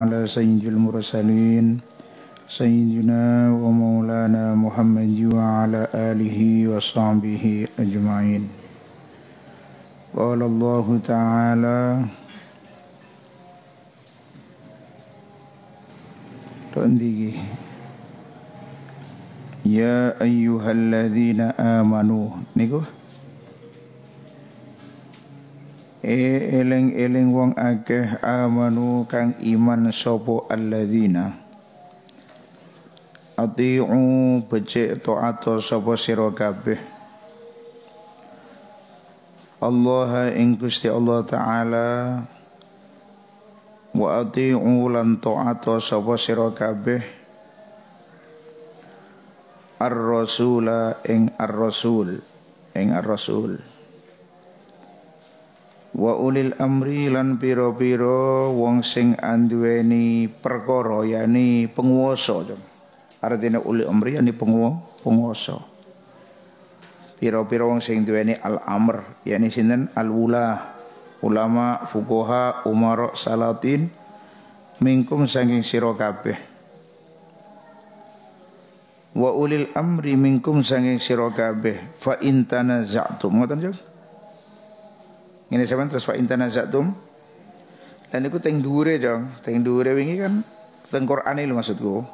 على سيد المرسلين سيدنا ومولانا محمد وعلى آله وصحبه أجمعين قال الله تعالى تندقي يا أيها الذين آمنوا نقول e eleng-eleng wong amanu kang iman sapa alladzina atiu becik taat sapa sira kabeh Allah ing Gusti Allah taala wa atiu lan taat sapa sira kabeh ar-rasula ing ar-rasul ing ar-rasul ar rasula ing ar rasul ing ar rasul wa ulil amri lan pira-pira wong sing anduweni perkara yani penguasa artinya ulil amri yani penguasa pira-pira wong sing duweni al amr yani sinten al wula ulama fuqaha umara salatin mingkum saking sira kabeh wa ulil amri mingkum saking sira kabeh fa in tanaza'tum ngoten Ngene sampean terus fa intanazatum. Lan iku teng dure Jong. Teng dure wingi kan teng aneh lho maksudku.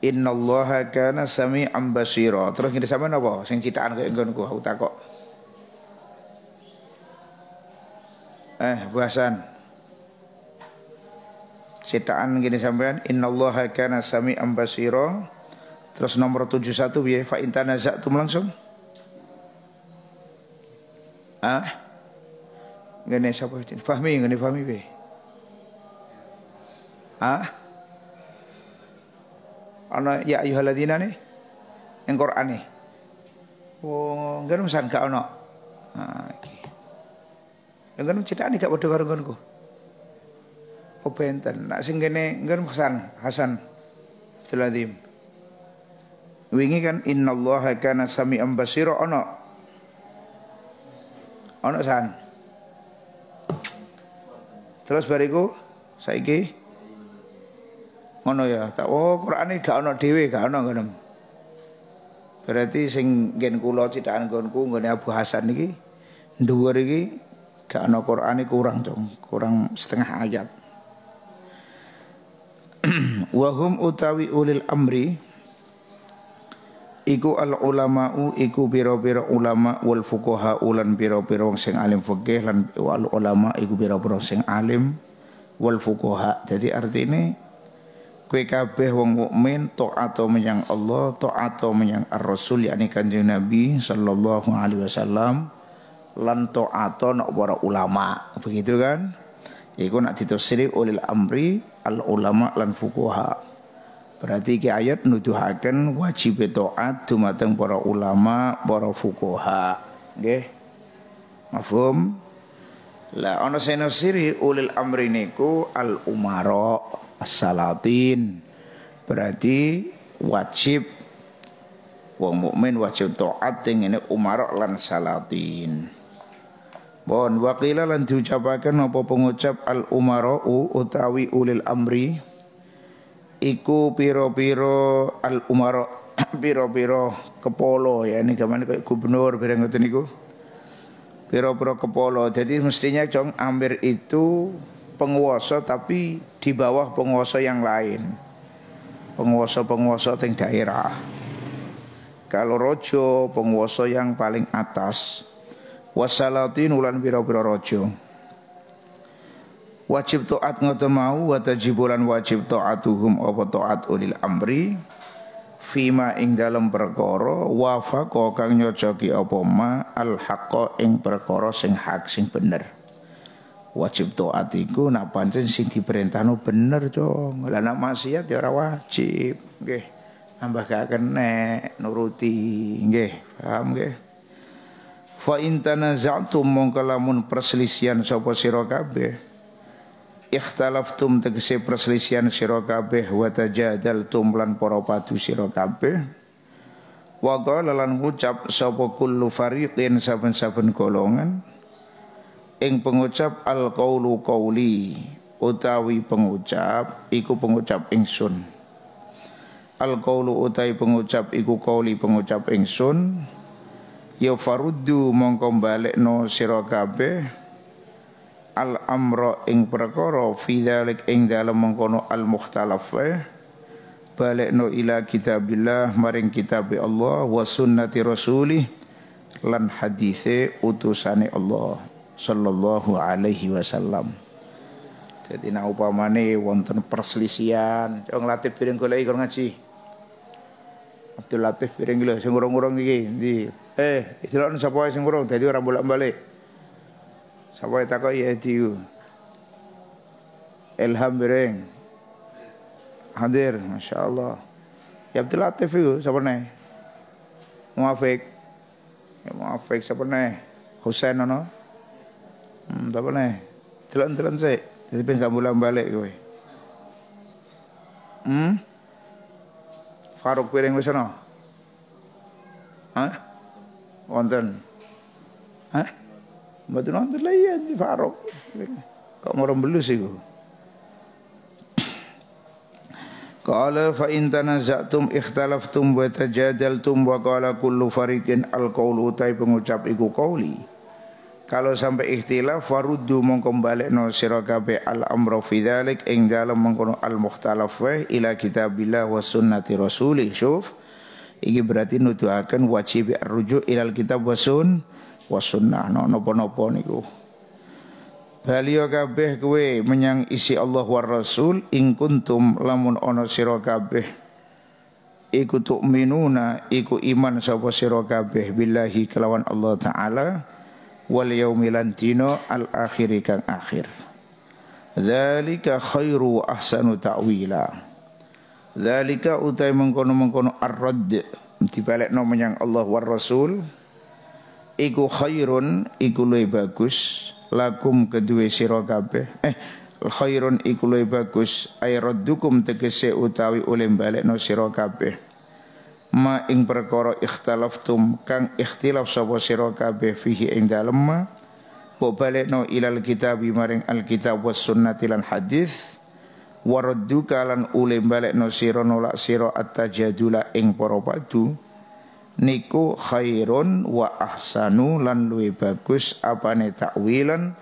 Innallaha kana sami'an basira. Terus ngene sampean apa? Sing cithaan kaya nggonku aku takok. Eh, bahasan. Citaan gini sampean innallaha kana sami'an basira. Terus nomor 71 piye? Fa intana zatum langsung. Ah ngene sapa Din? Fahmi ngene Fahmi be, Ah? Ana ya ayyuhalladzina ne? Ing wong Oh, ngene sang gak ana. Ah, iki. Ngene cetane gak padha karo nggonku. Apa oh, enten? Nak sing kene ngene Hasan, Hasan. Tuladim. Wingi kan innallaha kana sami'an basira ana. Ana san. Terus bariku saiki ngono ya. Tak oh ini gak ono dhewe, gak ono ngono. Berarti sing nggen kula cithakan nggonku nggone Abu Hasan iki dhuwur iki gak ono Qur'ane kurang, Cung. Kurang setengah ayat. Wahum utawi ulil amri iku al u, iku biro biro ulama wal fukoha ulan biro biro wong sing alim fikih lan wal ulama iku biro biro sing alim wal fukoha. jadi artine kue kabeh wong mukmin atau menyang Allah atau menyang ar-rasul yakni kanjeng Nabi sallallahu alaihi wasallam lan atau nak para ulama begitu kan iku nak ditafsiri ulil amri al ulama lan fukoha. Berarti iki ayat nuduhaken wajib taat dumateng para ulama, para fuqaha. Nggih. Mafhum? La ana seno ulil amri niku al umara salatin. Berarti wajib wong mukmin wajib taat ing ngene umara lan salatin. Bon waqila lan diucapaken apa pengucap al umarau utawi ulil amri iku piro-piro al umaro piro-piro kepolo ya ini kemana kayak gubernur barang ngoten niku piro-piro kepolo jadi mestinya cong amir itu penguasa tapi di bawah penguasa yang lain penguasa-penguasa teng daerah kalau rojo penguasa yang paling atas wasalatin ulan piro-piro rojo wajib taat ngoten mau wa tajibulan wajib taatuhum apa taat ulil amri fima ing dalem perkara wafaqa kang nyocoki apa ma al haqqa ing perkara sing hak sing bener wajib taat iku nak pancen sing diperintahno bener dong lah nak maksiat ya ora wajib nggih nambah gak kena nuruti nggih paham nggih fa intana tanaza'tum mongkalamun perselisian perselisihan sapa sira kabeh ikhtalaftum tegese perselisihan sira kabeh wa tajadaltum lan para padu sira kabeh wa qala lan ngucap sapa kullu fariqin saben-saben golongan ing pengucap al qaulu qauli utawi pengucap iku pengucap ingsun al qaulu utawi pengucap iku qauli pengucap ingsun ya faruddu mongko balekno sira kabeh al amra ing perkara fi dzalik ing dalem mengkono al mukhtalaf no ila kitabillah maring kitab Allah wa sunnati rasulih lan hadise utusane Allah sallallahu alaihi wasallam jadi nak upamane wonten perselisian wong latif piring golek kon ngaji Abdul Latif piring lho sing urung-urung iki ndi eh delok sapa sing urung dadi ora bolak-balik Sapa yang takut ya tiu. Elham bereng. Hadir, masya Allah. Ya betul lah tiu sapa nai. Muafik. Ya muafik sapa nai. Hussein ano. Hmm, sapa nai. Telan telan saya. tapi pun kamu lambat balik kau. Hmm. Faruk bereng macam mana? Hah? Wonten. Hah? Batu nak terlayan di Farok. Kau orang belus itu. Kala fa in tanazatum ikhtalaftum wa tajadaltum wa kala kullu farikin al qawlu utai pengucap iku qawli. Kalau sampai ikhtilaf faruddu mengkembalik no sirakabe al amra fi dhalik ing dalam mengkono al mukhtalaf wa ila kitabillah wa sunnati rasulih. Syuf. Ini berarti nuduhakan wajib rujuk ilal kitab wa sunnah wasunnah no nopo-nopo niku Baliyo kabeh kowe menyang isi Allah war Rasul ing kuntum lamun ana sira kabeh iku tu'minuna iku iman sapa sira kabeh billahi kelawan Allah taala wal yaumilan dina al akhir kang akhir Zalika khairu ahsanu ta'wila Zalika utai mengkono-mengkono ar-radd Dibalekno menyang Allah war Rasul iku khairun iku luwih bagus lakum kedue sira kabeh eh khairun iku luwih bagus ayraddukum tegese utawi oleh balekno sira kabeh ma ing perkara tum, kang ikhtilaf sapa sira kabeh fihi ing dalem ma Mbok balekno ilal kitab maring alkitab was sunnati lan hadis waraddu lan ule balekno sira nolak sira at-tajadula ing para padu niku khairun wa ahsanu lan luwih bagus apane takwilan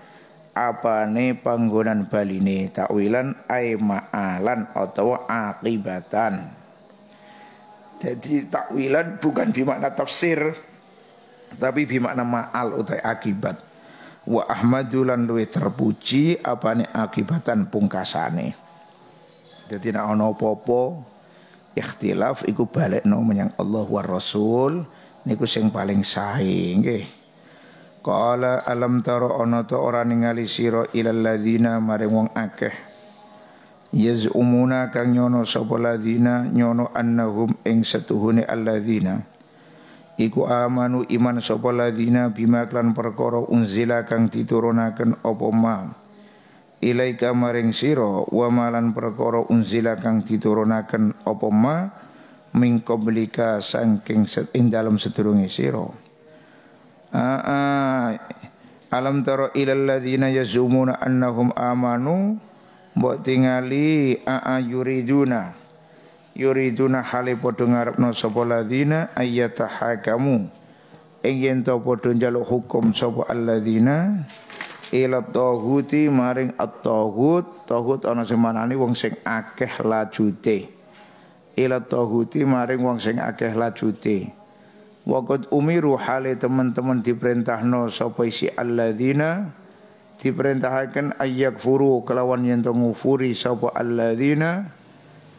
apane panggonan baline takwilan ay ma'alan atau akibatan jadi takwilan bukan bimakna tafsir tapi bimakna ma'al utai akibat wa ahmadulan luwih terpuji apane akibatan pungkasane jadi nak ana apa-apa Ikhtilaf iku balekno menyang Allah war Rasul niku sing paling sae nggih. Qala alam taro ana ta ora ningali sira ilal ladzina maring wong akeh. Yaz'umuna kang nyono sapa ladzina nyono annahum ing setuhune alladzina. Iku amanu iman sapa ladzina bima klan perkara unzila kang diturunaken apa ma ilaika maring siro, wa malan perkara unzila kang diturunaken apa ma ming qablika saking set ing dalem sedurunge sira alam taro ilal ladzina yazumuna annahum amanu mbok tingali aa yuriduna yuriduna hale padha ngarepno sapa ladzina ayyatahakamu ing yen to padha njaluk hukum sapa alladzina ila taghuti maring at-taghut taghut ana semanani wong sing akeh lajute ila taghuti maring wong sing akeh lajute waqad umiru hale teman-teman diperintahno sapa isi alladzina diperintahkan ayak furu kelawan yang ngufuri sapa alladzina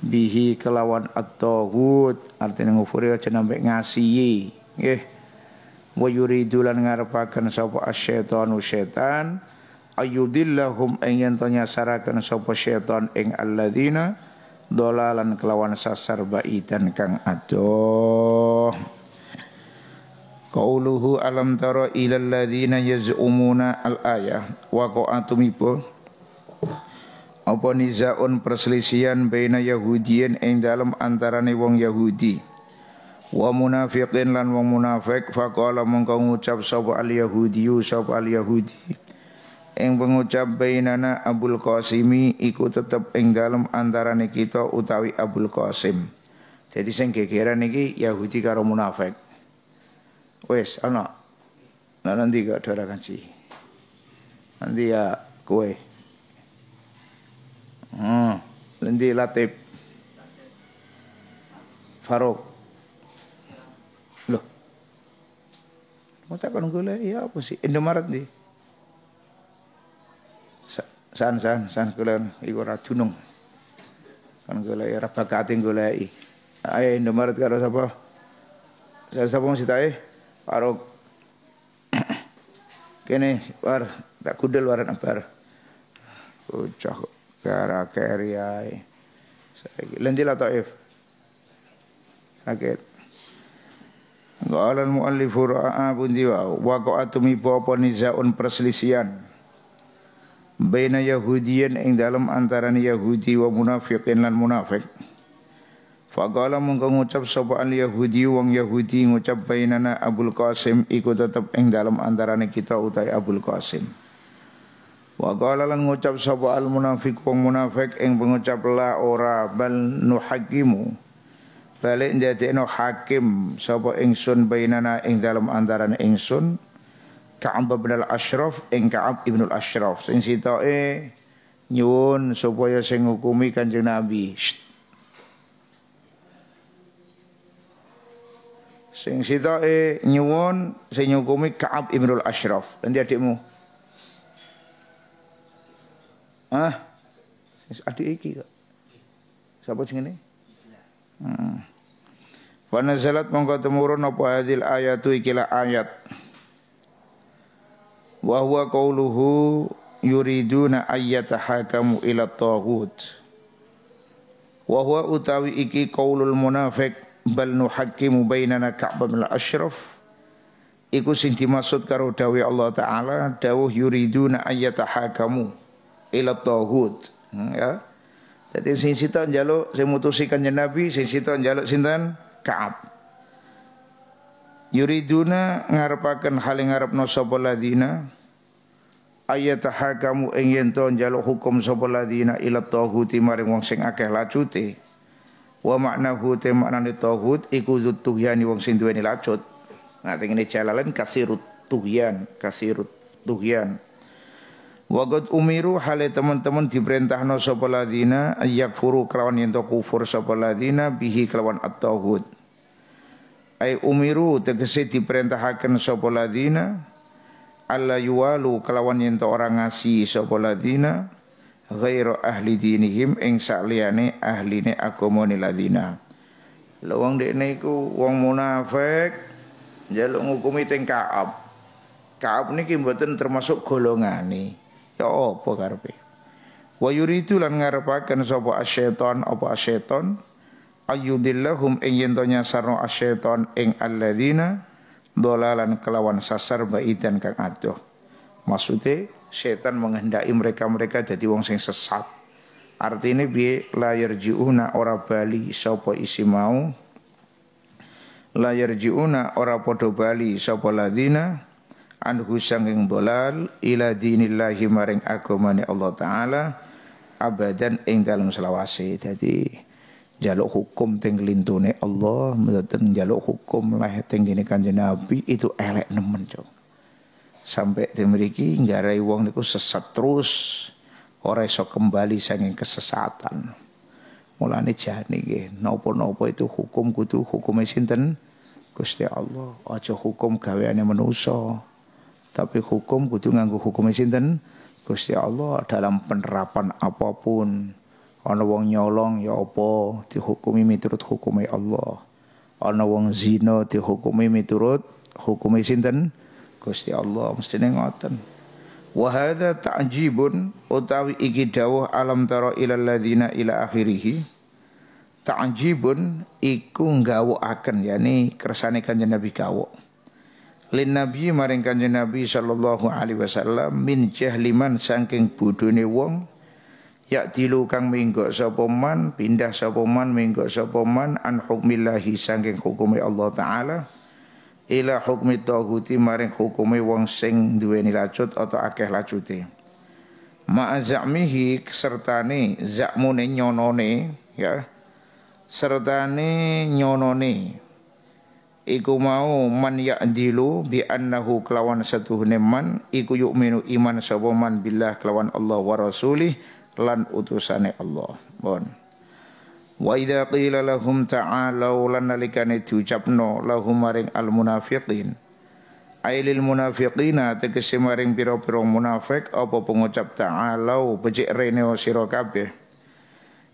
bihi kelawan at-taghut artine ngufuri aja nampe ngasihi nggih wa yuridu lan ngarepaken sapa asyaitanu syaitan ayudillahum ing yen to nyasaraken sapa syaitan ing alladzina dolalan kelawan sasar baitan kang adoh Qauluhu alam tara ilal ladzina yaz'umuna al ayah wa qa'atumipo apa nizaun perselisihan baina yahudiyen ing dalem antarane wong Yahudi wa munafiqin lan wong munafik faqala mongko ngucap sapa al yahudi sapa al yahudi ing pengucap bainana Abul Qasimi iku tetep ing dalem antarane kita utawi Abul Qasim jadi sing gegeran iki Yahudi karo munafik wis ana nah, nanti gak ada kanci nanti ya kue hmm nanti latip Farok. Mutakon gula iya apa sih? Indomaret di. San san san gula iku ora junung. Kan gula ora bakate goleki. Ayo Indomaret karo sapa? Saya sapa mesti tae? Karo kene war tak kudel waran abar. Bocah kara keri ae. Saiki lentil Taif. Sakit. Qalan muallifu ra'a bundi wa waqa'atum apa nizaun perselisian baina yahudiyan ing dalem antaran yahudi wa munafiqin lan munafik Faqala mungko ngucap sapa al yahudi wong yahudi ngucap bainana Abul Qasim iku tetep ing antara antarane kita utai Abul Qasim Wa qala lan ngucap sapa al munafiq wong munafik ing pengucap la ora bal nuhakimu balik ndadekno hakim sapa ingsun bainana ing dalem antaran ingsun Ka'ab bin al-Ashraf ing Ka'ab ibn al-Ashraf sing sitoke nyuwun supaya sing hukumi Kanjeng Nabi Shht. sing sitoke nyuwun sing nyukumi Ka'ab ibn al-Ashraf nanti adikmu ah adik iki kok siapa jenenge Hmm. Fa nazalat mongko temurun apa hadil ayatu ikila ayat. Wa huwa qauluhu yuriduna ayyatahakamu ila taghut. Wa huwa utawi iki qaulul munafiq bal nuhakkimu bainana Ka'bah bin Ashraf. Iku sing dimaksud karo dawuh Allah taala dawuh yuriduna ayyatahakamu ila taghut. Hmm, ya. Jadi sing sitok njaluk sing mutusi kanjeng Nabi, sing sitok njaluk sinten? Ka'ab. Yuriduna ngarepaken hal ing ngarepno sapa ladina ayat hakamu ing to njaluk hukum sapa ladina ila maring wong sing akeh lacute. Wa maknahu te maknane tauhut iku zutuhyani wong sing duweni lacut. Nah ini jalalan kasirut tuhyan, kasirut tuhyan. Wagot umiru hale teman-teman diperintahno sapa ladina ayak furu kelawan yen kufur sapa ladina bihi kelawan at-tauhid. Ai umiru tegese diperintahkan sapa ladina alla yuwalu kelawan yen orang ngasi sapa ladina ghairu ahli dinihim ing sakliyane ahline agama ladina. Lha wong dekne iku wong munafik njaluk ngukumi teng Ka'ab. Ka'ab niki mboten termasuk golongane. Ya apa karepe? Wa yuridu lan ngarepaken sapa asyaiton apa asyaiton ayyudillahum ing yen sarno asyaiton ing alladzina dolalan kelawan sasar baidan kang adoh. Maksudnya setan menghendaki mereka-mereka jadi wong sing sesat. Artinya biye layar jiuna ora bali sapa isi mau layar jiuna ora podo bali sapa ladina anhu sanging dolal ila dinillahi maring agamane Allah taala abadan ing dalem selawase tadi jaluk hukum teng lintune Allah mboten jaluk hukum lah teng kene kanjeng Nabi itu elek nemen cok sampai dimriki nggarai wong niku sesat terus ora iso kembali sanging kesesatan mulane jani nggih napa-napa itu hukum kudu hukume sinten Gusti Allah aja hukum gaweane manusa tapi hukum kudu nganggo hukum sinten Gusti Allah dalam penerapan apapun. Ana wong nyolong ya apa dihukumi miturut hukume Allah. Ana wong zina dihukumi miturut hukume sinten Gusti Allah mestine ngoten. wa hadza ta'jibun utawi iki dawuh alam tara ilal ladzina ila akhirih ta'jibun iku akan, yani kersane kanjeng Nabi gawok lin nabi maring kanjeng nabi sallallahu alaihi wasallam min jahliman saking bodhone wong ya dilu kang minggo sapa man pindah sapa man minggo sapa man an hukmillahi saking hukume Allah taala ila hukmi tauhuti maring hukume wong sing duweni lacut atau akeh lacute ma'azamihi sertane zakmune nyonone ya sertane nyonone iku mau man ya'dilu bi annahu kelawan satu man iku yu'minu iman sapa man billah kelawan Allah wa rasulih lan utusane Allah bon wa idza qila lahum ta'alau lan nalikane diucapno lahum maring al munafiqin ailil munafiqina tegese maring pira-pira munafik apa pengucap ta'alau bajik rene sira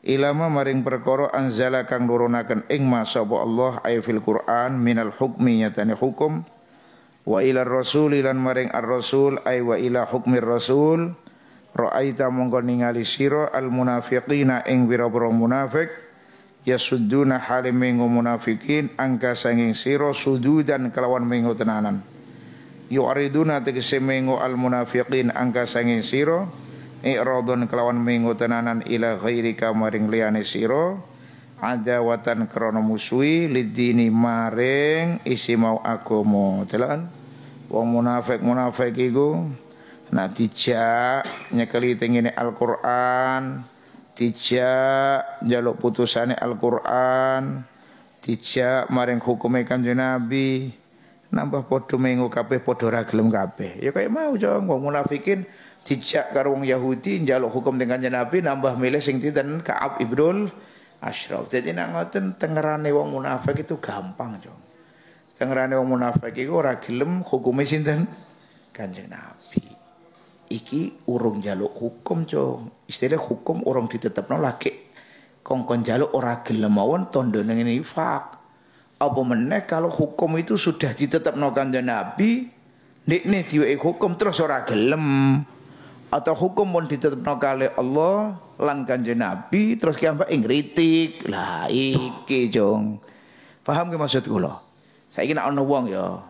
ilama maring perkara anzala kang nurunaken ing masapa Allah ay fil Qur'an minal hukmi nyatane hukum wa ila rasul lan maring ar-rasul ay wa ila hukmir rasul ra'aita mongko ningali sira al munafiqina ing biro-biro munafik yasudduna halim minggu munafikin angka sanging siro sudu dan kelawan minggu tenanan yu'riduna tegese minggu al munafiqin angka sanging siro i'radun kelawan minggu tenanan ila ghairika maring liyane sira adawatan krana musuhi lidini maring isi mau agama telan wong munafik munafik iku nah dijak nyekeli tengene Al-Qur'an dijak jaluk putusane Al-Qur'an dijak maring hukume kanjeng Nabi nambah podo minggu kabeh podo ra gelem kabeh ya kaya mau jong wong munafikin dijak karo wong Yahudi njaluk hukum dengan Nabi nambah milih sing dinten Ka'ab Ibnul Ashraf. Jadi nak ngoten tengerane wong munafik itu gampang, Jong. Tengerane wong munafik iku ora gelem hukume sinten? Kanjeng Nabi. Iki urung jaluk hukum, Jong. Istilah hukum urung ditetepno lagi kongkon jaluk ora gelem mawon tondo ning nifak. Apa meneh kalau hukum itu sudah ditetapkan kanjeng Nabi, nek nek diweki hukum terus ora gelem atau hukum pun ditetapkan kali Allah lan kanjeng Nabi terus kiambak ing kritik lah iki jong paham ke maksud kula saya ingin ana wong ya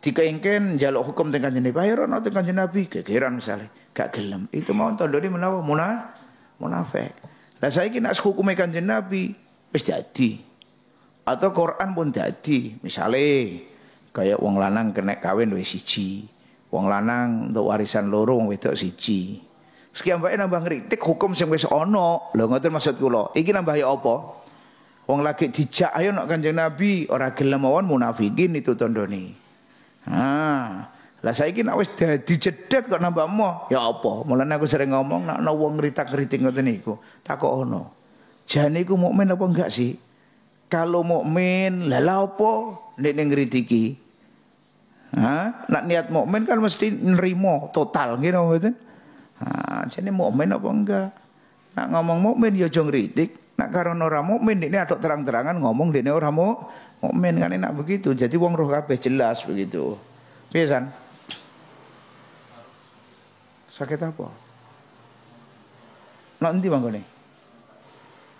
ingin jaluk hukum dengan jenabi Nabi ayo ya, jenabi teng Nabi kegeran misalnya gak gelem itu mau tandane menawa muna munafik lah saiki nek hukume kanjeng Nabi wis jadi atau Quran pun jadi misalnya kayak wong lanang kena kawin wis siji Wong lanang untuk warisan loro wong wedok siji. Sekian bae nambah ngritik hukum sing wis ana. Lho ngoten maksud kula. Iki nambah ya apa? Wong lagi dijak ayo nak Kanjeng Nabi ora gelem mawon munafikin itu tandane. Nah, lah saiki nak wis dadi jedhet kok nambah mo. ya apa? Mulane aku sering ngomong nak ana wong ngritak-ngritik ngoten niku, takokno. Jane iku mukmin apa enggak sih? Kalau mukmin, lha apa nek ning ngritiki? Nak niat mukmin kan mesti nerimo total gitu mboten. Ha, jadi mukmin apa enggak? Nak ngomong mukmin ya jong ngritik. Nak karena ora mukmin ini ada terang-terangan ngomong dene ora mau mukmin kan enak begitu. Jadi wong roh kabeh jelas begitu. Pisan. Sakit apa? Nak endi mangkone?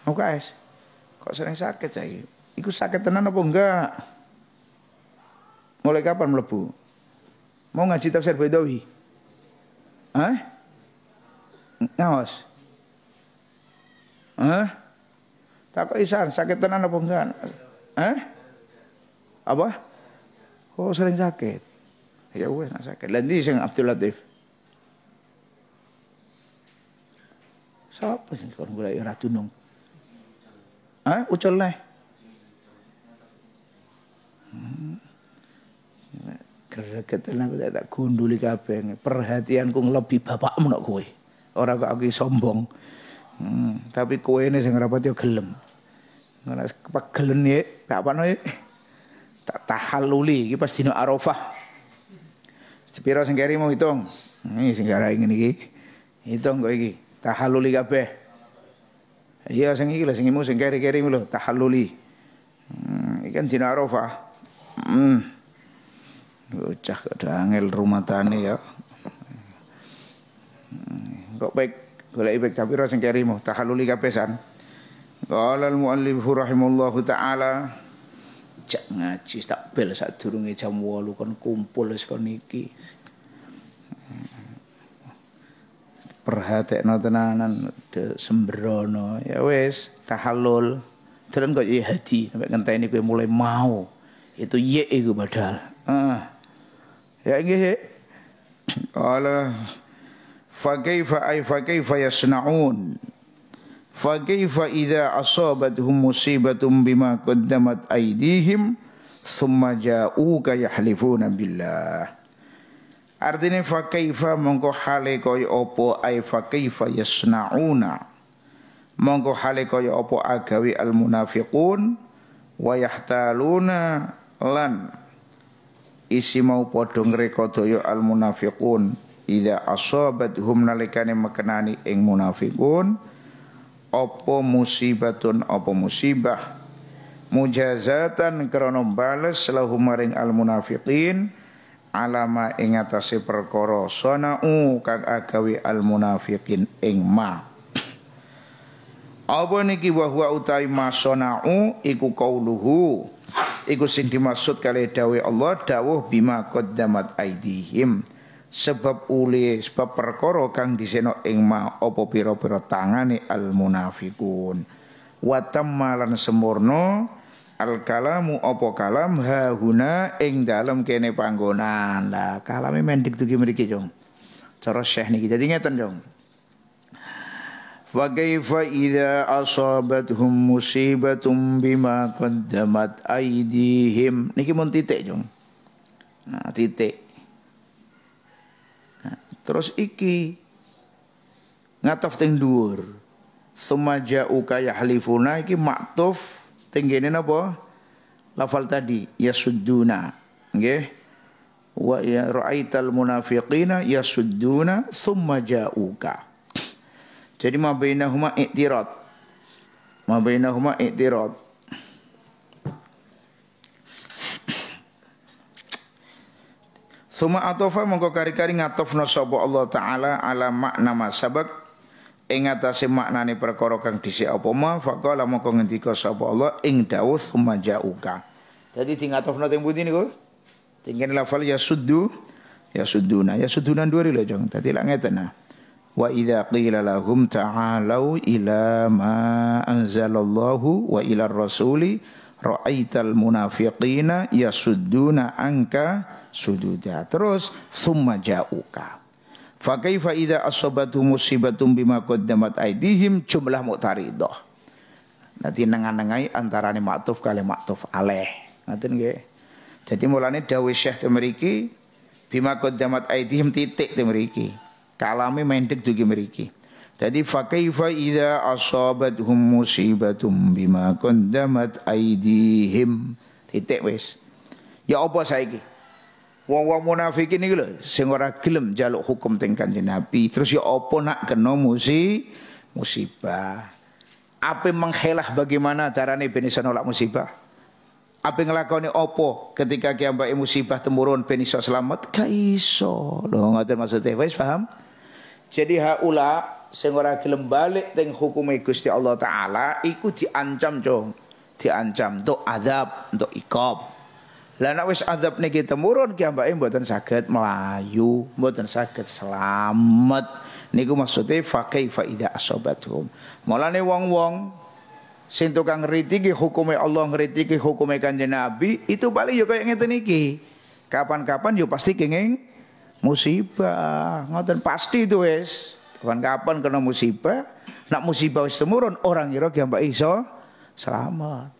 UKS. Kok sering sakit saya? Iku sakit tenan apa enggak? Mulai kapan melebu? Mau ngaji tafsir Baidawi? Hah? Ngawas? Hah? tak isar, sakit tenan apa enggak? Hah? Apa? Oh sering sakit. Ya wes nak sakit. Lan di sing Abdul Latif. Sapa sing kon golek ora dunung? Hah? Ucul lah. Hmm. Gregetan aku tak tak gunduli kabeh. Perhatianku lebih bapakmu nok kowe. Ora kok aku sombong. Hmm, tapi kowe ini sing rapat yo gelem. Ora pegelen ya, tak apa ya. Tak tahaluli iki pas dina Arafah. Sepiro sing keri mau hitung? Ini sing gara ngene iki. Hitung kok iki. Tahaluli kabeh. Iya sing iki lho sing mu sing keri-keri lho tahaluli. Hmm, ikan kan Arafah. Hmm. Bocah kok angel rumah tani ya. Kok baik golek baik tapi ora sing kerimu tahaluli kapesan. Qala al-muallif rahimahullahu taala cak ngaji tak bel sadurunge jam 8 kon kumpul wis kon iki. Perhatekno tenanan sembrono ya wis tahallul. Terus kok ya hati sampai ngenteni kowe mulai mau. Itu ye iya iku padahal. Ya nggih. Ala fa kaifa ay fa kaifa yasnaun? Fa kaifa idza asabatuhum musibatum bima qaddamat aydihim thumma ja'uka yahlifuna billah. Artinya fa kaifa mongko hale kaya apa ay fa kaifa yasnauna? Mongko hale kaya apa agawe al munafiqun wa yahtaluna lan isi mau padha ngrekodaya al munafiqun idza hum nalikane mekenani ing munafiqun opo musibatun opo musibah mujazatan krana bales lahum maring al munafiqin alama ing atase perkara sanau kang agawe al munafiqin ing ma apa niki wa huwa utawi masana'u iku qauluhu. Iku sing dimaksud kali dawuh Allah dawuh bima qaddamat aidihim. Sebab uli sebab perkara kang diseno ing ma apa pira-pira tangane al munafikun. Wa tammalan semurno al kalamu apa kalam hahuna ing dalem kene panggonan. Lah kalame mendik tugi mriki, Jong. Cara Syekh niki. Dadi ngeten, Jong. وكيف إذا أصابتهم مصيبة بما قدمت أيديهم niki mun titik jong nah titik nah, terus iki ngatof teng dhuwur sumaja uka yahlifuna iki maktuf tenggene napa lafal tadi yasudduna nggih wa ya ra'aital munafiqina yasudduna summa ja'uka jadi ma bainahuma i'tirad. Ma bainahuma i'tirad. Suma atofa mongko kari-kari ngatofna sapa Allah taala ala makna masabak ing atase maknane perkara kang dhisik apa ma faqala mongko ngendika sapa Allah ing dawuh sumajauka. Dadi di ngatofna teng pundi niku? Tingkene lafal ya suddu ya sudduna ya sudduna dhuwur lho jong. Dadi lak ngeten nah wa idza qila lahum ta'alu ila ma anzalallahu wa ila rasuli ra'aital munafiqina yasudduna anka terus summa ja'uka fa kaifa idza asabatu musibatum bima qaddamat aidihim jumlah muktaridah nanti nengan-nengai antara maktuf kali maktuf aleh ngaten nggih jadi mulane dawuh Syekh temriki bima qaddamat aidihim titik temriki Kalami mendek juga meriki. Jadi fakaifa idza asabathum musibatum bima kondamat aidihim. Titik wes, Ya apa saiki? Wong-wong munafikin iki lho sing ora gelem jaluk hukum teng Kanjeng Nabi. Terus ya apa nak kena musi musibah? Apa menghelah bagaimana carane ben iso nolak musibah? Apa ngelakoni opo ketika kiambake musibah temurun ben iso selamat? kaiso iso. Lho ngoten maksudnya wis paham? Jadi haula sing ora gelem balik teng hukume Gusti Allah taala iku diancam, Cung. Diancam untuk azab, untuk ikab. Lah nek wis azab niki temurun ki ambake mboten saged melayu, mboten saged selamat. Niku maksude fa kaifa idza asabatuhum. Mulane wong-wong sing tukang ngritiki hukume Allah ngritiki hukume Kanjeng Nabi itu paling yo ya kaya ngeten iki. Kapan-kapan yo ya pasti kenging musibah ngoten pasti itu wis kapan-kapan kena musibah nak musibah wis temurun orang kira ki mbak iso selamat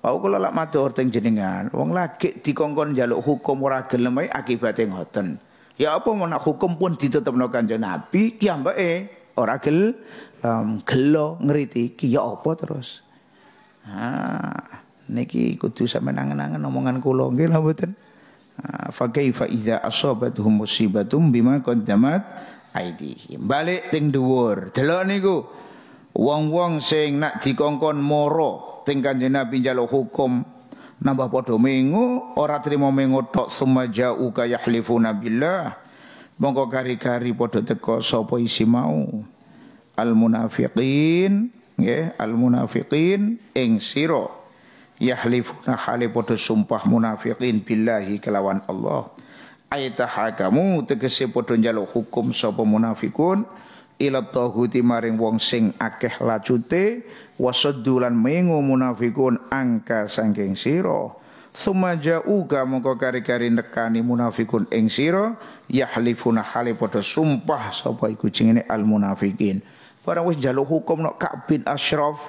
Aku kula lak matur teng jenengan, wong lagi dikongkon jaluk hukum ora gelem ae akibate ngoten. Ya apa mau nak hukum pun ditetepno kanjeng Nabi, ki ambeke ora gel um, gelo ngritiki ya apa terus. Ah, niki kudu sampe nangen-nangen omongan kula nggih lho mboten. Ah, fakaifa idza asabatuhum musibatum bima qaddamat aidihim balik ting dhuwur delok niku wong-wong sing nak dikongkon moro ting kanjeng Nabi njaluk hukum nambah padha mengu ora trimo mengu tok sumaja'u ka yahlifuna billah mongko kari-kari padha teko sapa isi mau al munafiqin nggih al munafiqin ing sira yahlifuna hale padha sumpah munafiqin billahi kelawan Allah aitahakamu tegese padha njaluk hukum sapa munafikun ila tauhuti maring wong sing akeh lacute wasaddulan mengu munafikun angka sangking sira sumaja uga mongko kari-kari nekani munafikun ing sira yahlifuna hale padha sumpah sapa iku jenenge al munafikin barang wis jaluk hukum nok Ka'b bin Ashraf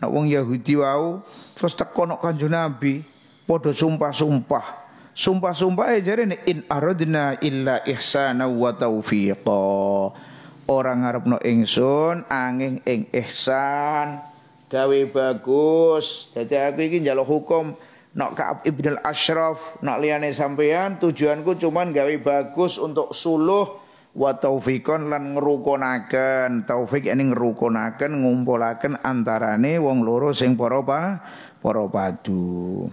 Nak wong Yahudi wau terus teko nok Kanjeng Nabi padha sumpah-sumpah. Sumpah-sumpah e ini in aradna illa ihsana wa taufiqa. Orang Arab no ingsun angin ing ihsan gawe bagus. Jadi aku iki njaluk hukum Nak Ka'ab Ibn al-Ashraf, nak liane sampean, tujuanku cuman gawe bagus untuk suluh wa taufikon lan ngrukunaken taufik ini ngrukunaken ngumpulaken antarane wong loro sing para pa para padu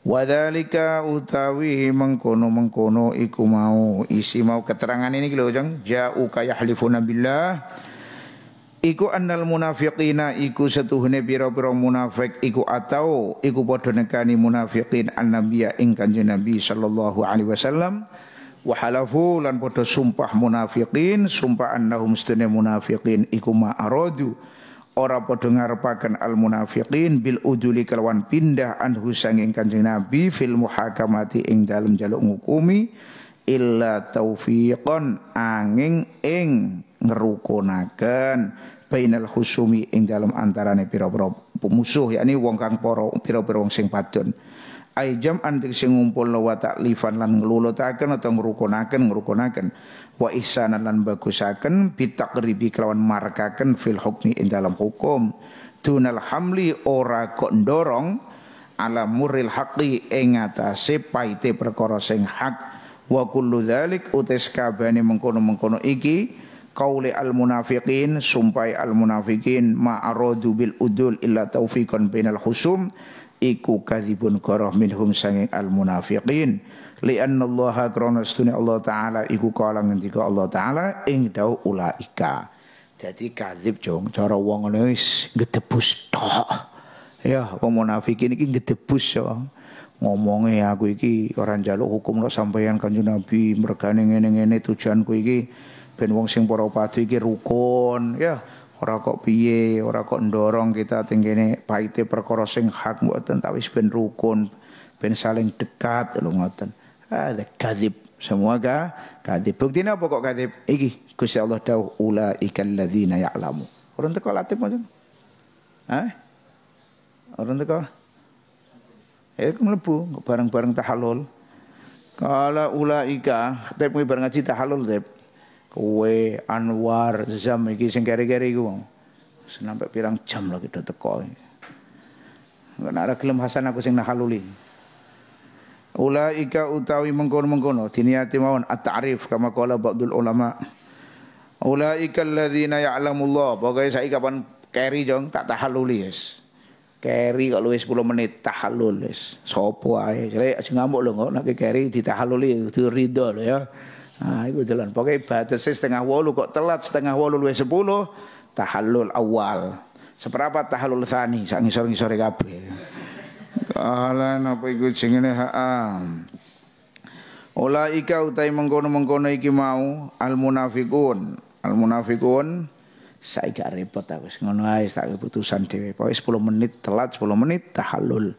Wadhalika utawi mengkono-mengkono iku mau isi mau keterangan ini lho Jang kaya halifuna billah Iku annal munafiqina iku setuhne pira-pira munafik iku atau iku padha negani munafiqin annabiya ing kanjeng Nabi sallallahu alaihi wasallam wa halafu lan sumpah munafiqin sumpah annahum stune munafiqin iku ma aradu ora padha ngarepaken al munafiqin bil uduli kelawan pindah anhu sanging kanjeng nabi fil muhakamati ing dalem jaluk ngukumi illa taufiqon angin ing ngerukunaken bainal husumi ing dalem antarane pira-pira musuh yakni wong kang para pira-pira wong sing padon ai antik tegese ngumpulna wa ta'lifan lan ngelulutaken atau ngrukunaken ngrukunaken wa ihsanan lan bagusaken bitaqribi kelawan markaken fil hukmi ing dalam hukum dunal hamli ora kok ndorong ala muril haqi ing atase paite perkara sing hak wa kullu dzalik utis kabane mengkono-mengkono iki qauli al munafiqin sumpai al munafiqin ma aradu bil udul illa taufiqan bainal husum iku kadzibun qarah minhum sanging al munafiqin li anna Allah krana stune Allah taala iku kala ngendika Allah taala ing dau ulaika jadi kadzib jong cara wong ngono wis ngedebus tok ya wong munafikin iki ngedebus ya ngomongnya aku iki orang jaluk hukum lo sampeyan kanjeng Nabi mergane ngene-ngene tujuanku iki ben wong sing para padu iki rukun ya ora kok piye, ora kok ndorong kita tenggene paite perkara sing hak mboten tak wis ben rukun, ben saling dekat lho ngoten. Ada kadhib semua ga kadhib. Buktine apa kok kadhib? Iki Gusti Allah tau ulaikal ladzina ya'lamu. Orang teko latih macam. Hah? orang teko. eh ya, ku mlebu bareng-bareng tahallul. Kala ulaika, tep bareng ngaji tahalul tep. kowe Anwar Zam iki sing gere-gere iku. Senampe pirang jam lagi do teko. Enggak ada gelem Hasan aku sing nahaluli. Ulaika utawi mengkono-mengkono diniati mawon at-ta'rif kama qala ba'dul ulama. Ulaika alladzina ya'lamu Allah. Pokoke saiki kapan keri jong tak tahaluli yes. Keri kok luwih 10 menit tahalul wis. Sopo ae? Cek ngamuk lho kok nek keri ditahaluli itu ridho ya. Ah, iku jalan. Pokoke batas setengah wolu kok telat setengah wolu luwih sepuluh tahallul awal. seberapa tahallul tsani sak ngisor-ngisore kabeh. Kalan apa iku jenenge ola ika utai mengkono-mengkono iki mau al munafikun. Al munafikun saya gak repot aku ngono ae tak keputusan dhewe. Pokoke menit telat sepuluh menit tahallul.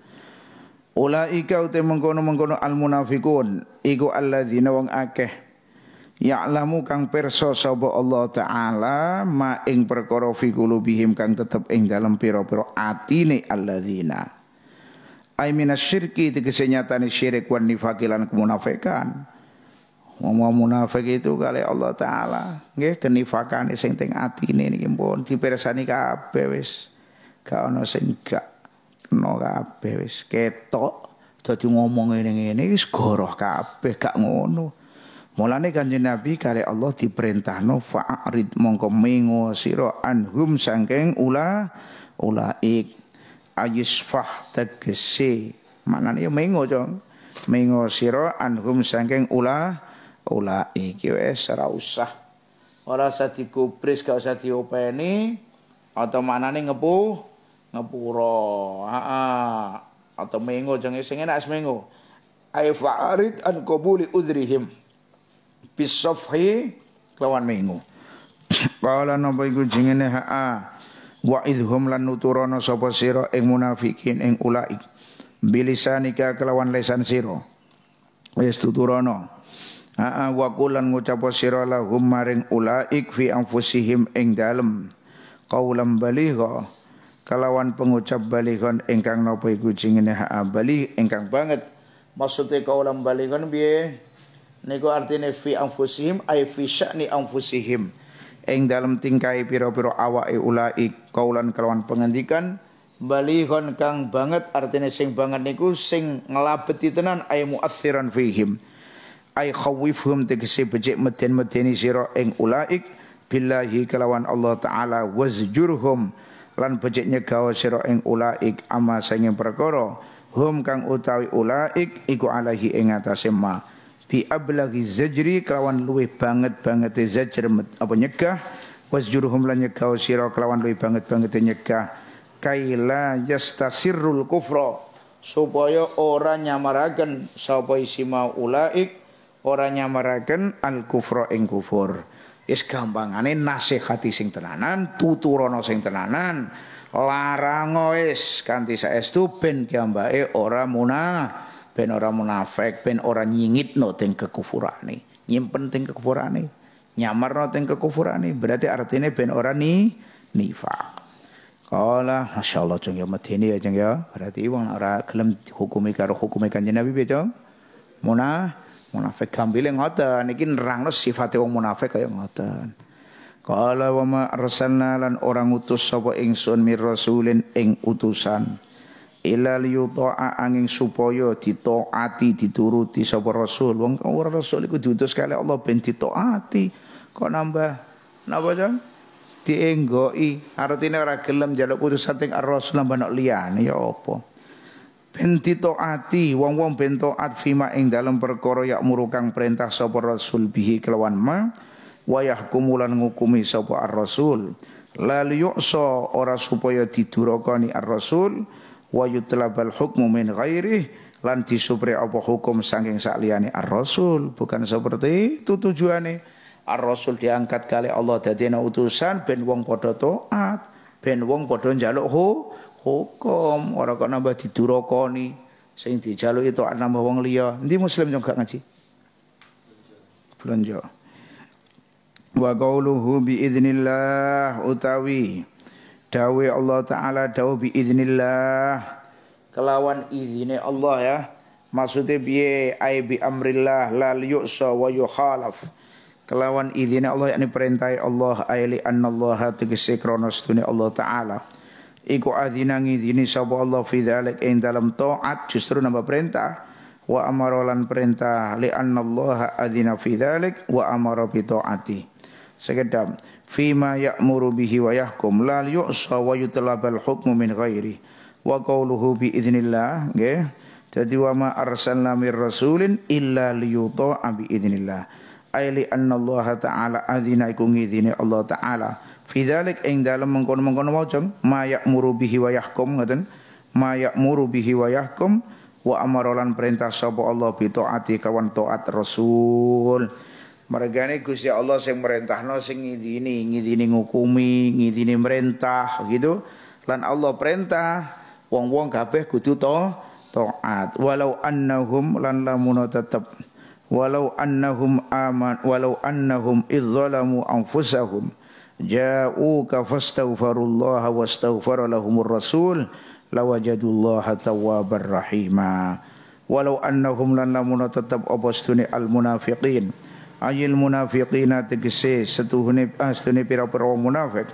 ika utai mengkono-mengkono al munafikun iku alladzina wong akeh Ya'lamu kang perso sapa Allah taala ma ing perkara fi qulubihim kang tetep ing dalem pira-pira atine alladzina. Ai minasyirki tegese nyatane syirik wan nifakilan kemunafikan. Ngomong munafik itu kali Allah taala nggih kenifakane sing teng atine niki pun dipirsani kabeh wis. Gak ana sing gak kena kabeh wis ketok dadi ngomong ngene-ngene wis goroh kabeh gak ngono. Mulane Kanjeng Nabi kali Allah diperintahno fa'rid mongko mengo sira anhum sangkeng ula ulaik ayisfah tegese maknane ya mengo jong mengo sira anhum sangkeng ula ulaik ya wis ora usah ora usah digubris gak usah diopeni atau maknane ngepu ngepuro heeh atau mengo jeng ya sing enak mengo ay fa'rid an qabuli udrihim bisofhi kelawan minggu Kala napa iku jengene ha'a wa idhum lan nuturana sapa sira ing munafikin ing ulaik bilisanika kelawan lesan sira wis tuturana ha'a wa kulan ngucap sira lahum maring ulaik fi anfusihim ing dalem qaulan baligha kelawan pengucap balighon ingkang napa iku jengene ha'a bali ingkang banget maksudnya kaulam balighon piye niku artine fi anfusihim ay fi sya'ni anfusihim ing dalam tingkai pira-pira awake ulai kaulan kelawan pengendikan balihon kang banget artine sing banget niku sing ngelabeti tenan ay muassiran fihim ay khawifhum tegese becik meden-medeni sira ing ulaik billahi kelawan Allah taala wazjurhum lan becik nyegawa sira ing ulaik ama sing perkara hum kang utawi ulaik iku alahi ing atase ma bi ablaghi zajri kelawan luwih banget banget e zajr apa nyegah wasjuruhum lan nyegah sira kelawan luwih banget banget e nyegah kaila yastasirul kufra supaya ora nyamaraken sapa isi mau ulaik ora nyamaraken al kufra ing kufur is gampangane nasihati sing tenanan tuturana sing tenanan larang wis kanthi saestu ben gambae ora munah ben ora munafik, ben ora nyingitno teng kekufurane. Nyimpen teng kekufurane, nyamarno teng kekufurane, berarti artinya ben ora ni nifak. Kala masyaallah jeng ya medeni ya jeng ya. Berarti wong ora gelem hukumi karo hukumi Kanjeng Nabi piye, Jeng? Munah munafik gambile ngoten iki nerangno sifate wong munafik kaya ngoten. Kala wa ma arsalna lan orang utus sapa ingsun mir rasulin ing utusan ilal yuta'a angin supaya ditaati dituruti sapa rasul wong ora rasul iku diutus kali Allah ben ditaati kok nambah napa jam? dienggoi artine ora gelem njaluk putus teng ar-rasul nambah nok liyane ya apa ben ditaati wong-wong ben taat fima ing dalam perkara yak murukang perintah sapa rasul bihi kelawan ma wa yahkumulan ngukumi sapa ar-rasul lalu yuksa ora supaya didurakani ar-rasul wa yutlabal hukmu min ghairih lan disupri apa hukum saking sakliyane ar-rasul bukan seperti itu tujuane ar-rasul diangkat kali Allah na utusan ben wong padha taat ben wong padha njaluk hu, hukum ora kok nambah didurokoni sing dijaluk itu nambah wong liya endi muslim yo gak ngaji belanja wa qauluhu bi idznillah utawi Dawe Allah Ta'ala dawe biiznillah. Kelawan izinnya Allah ya. Maksudnya biye ay bi amrillah lal yu'sa wa yuhalaf. Kelawan izinnya Allah yakni perintah Allah ayli annallaha tegese krana Allah Ta'ala. Iku adzina ngizini sapa Allah fi dzalik ing dalam taat justru nambah perintah wa amarolan perintah li annallaha adzina fi dzalik wa amara bi taati. Sekedap fima ya'muru bihi wa yahkum la yu'sa wa yutlabal hukmu min ghairi wa qawluhu bi idznillah nggih jadi wa ma arsalna mir rasulin illa liyuta'a bi idznillah ay li anna Allah taala adzina iku ngidini Allah taala fi dzalik ing dalem mengkono-mengkono wajeng ma ya'muru bihi wa yahkum ma ya'muru bihi wa yahkum wa perintah sapa Allah bi taati kawan taat rasul Mergane Gusti Allah sing merintahno sing ngidini, ngidini ngukumi, ngidini merintah gitu. Lan Allah perintah wong-wong kabeh kudu to taat. Walau annahum lan lamun tetep. Walau annahum aman walau annahum idzalamu anfusahum ja'uka fastaghfirullaha wastaghfara lahumur rasul lawajadullaha tawwabar rahima. Walau annahum lan lamun tetep apa al munafiqin ayil munafiqina tegese setuhune astune ah, pira-pira munafik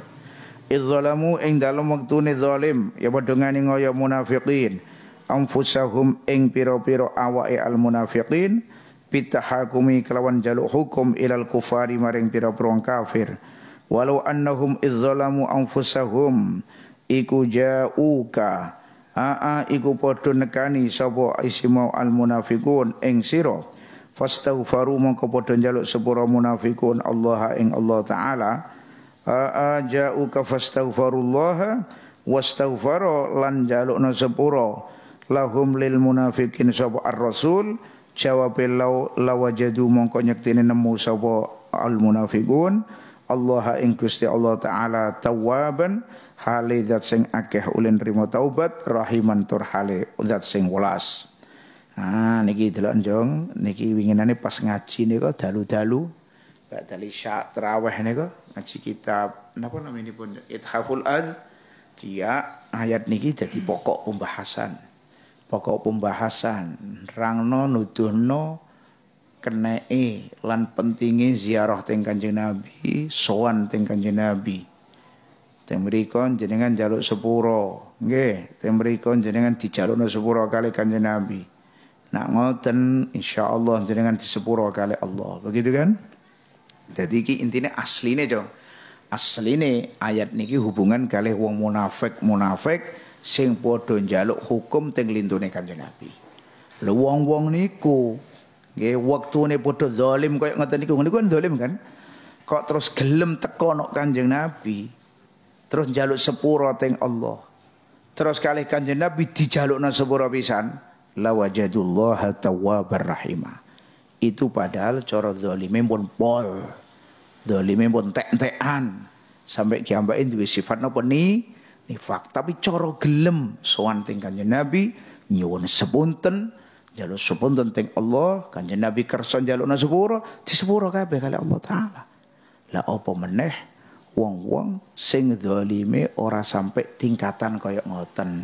idzalamu ing dalem wektune zalim ya padha ngani ngaya munafiqin anfusahum ing pira-pira awake al munafiqin pitahakumi kelawan jaluk hukum ilal kufari maring pira-pira kafir walau annahum idzalamu anfusahum iku jauka aa ah, ah, iku padha nekani sapa isimau al munafiqun ing sira fastaghfaru mongko padha njaluk sepura munafikun Allah ing Allah taala ajauka fastaghfarullah wastaghfara lan jalukna sepura lahum lil munafikin sapa ar-rasul jawab law lawajadu mongko nyektine nemu sapa al munafiqun Allah ing Gusti Allah taala tawaban hale sing akeh ulin rimo taubat rahiman tur hale sing welas Ah niki delok njong niki winginane pas ngaji niku dalu-dalu Bak dali syak terawih niku ngaji kitab napa pun Ithaful Ad kia ayat niki jadi pokok pembahasan. Pokok pembahasan rangno nuduhno kenee lan pentingnya ziarah teng Kanjeng Nabi, sowan teng Kanjeng Nabi. Teng jenengan jaluk sepuro, nggih, teng jenengan dijalukno sepuro kali Kanjeng Nabi. Nak ngoten insyaallah jenengan disepuro kali Allah. Begitu kan? Jadi iki intinya aslinya jo. aslinya ayat niki hubungan kali wong munafik munafik sing podo njaluk hukum teng lintune Kanjeng Nabi. Lho wong-wong niku nggih wektune padha zalim kaya ngoten niku niku kan zalim kan? Kok terus gelem teko nok Kanjeng Nabi terus njaluk sepuro teng Allah. Terus kali Kanjeng Nabi dijalukna sepuro pisan lawajadullaha tawwabar rahimah. Itu padahal cara zalime pun pol. Zalime pun tek-tekan. Sampai kiambain duwe sifat napa ni? Nifak. Tapi cara gelem soan ting kanjeng Nabi nyuwun sepunten jaluk sepunten ting Allah kanjeng Nabi kerson jalukna sepuro disepuro kabeh kali Allah taala. Lah apa meneh wong-wong sing zalime ora sampai tingkatan kaya ngoten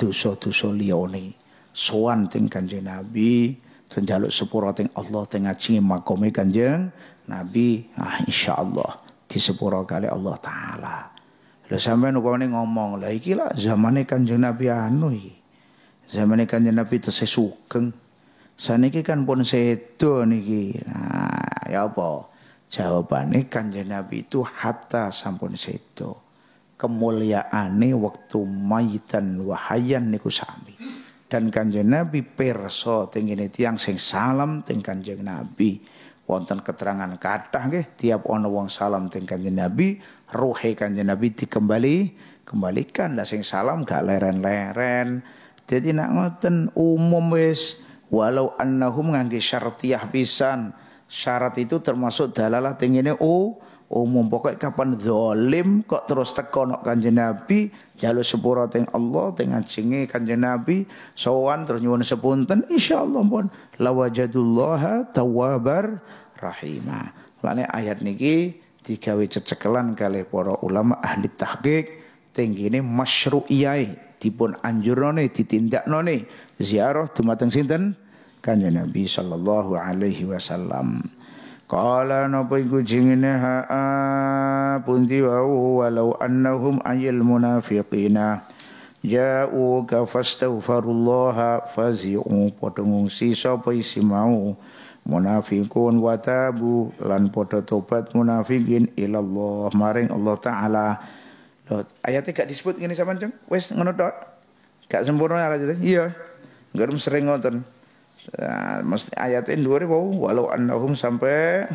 dosa-dosa liyane soan teng Kanjeng Nabi, tenjaluk sepura teng Allah teng ngaji makome Kanjeng Nabi. Ah insyaallah disepura kali Allah taala. Lha sampean upamane ngomong, lah iki lah zamane Kanjeng Nabi anu iki. Zamane Kanjeng Nabi tesih sugeng. Saniki kan pun sedo niki. Nah, ya apa? Jawabane Kanjeng Nabi itu hatta sampun sedo. Kemuliaane waktu mayitan wahayan niku sami dan kanjeng Nabi perso tengene tiang sing salam teng kanjeng Nabi wonten keterangan kata, nggih tiap ana wong salam teng kanjeng Nabi ruhe kanjeng Nabi dikembali kembalikan lah sing salam gak leren-leren jadi nak ngoten umum wis walau annahum ngangge syartiyah pisan syarat itu termasuk dalalah tengene oh umum pokok kapan zalim kok terus teko nok kanjeng Nabi jalur sepura teng Allah teng ajenge kanjeng Nabi sowan terus nyuwun sepunten insyaallah pun lawajadullah tawabar rahimah lane ayat niki digawe cecekelan kali para ulama ahli tahqiq tinggine masyru'iyai dipun anjurone ditindaknone ziarah dumateng sinten kanjeng Nabi sallallahu alaihi wasallam Kala napa iku jingine ha pundi wau walau annahum ayil munafiqina ja'u ka fastaghfirullaha fazi'u padha ngungsi sapa isi mau munafikun wa lan padha tobat munafikin ilallah maring Allah taala ayatnya gak disebut ngene sampean Jeng wis ngono tok gak sempurna ya, jadi iya Gak sering ngoten Ha, ayat ini dua ribu walau annahum sampai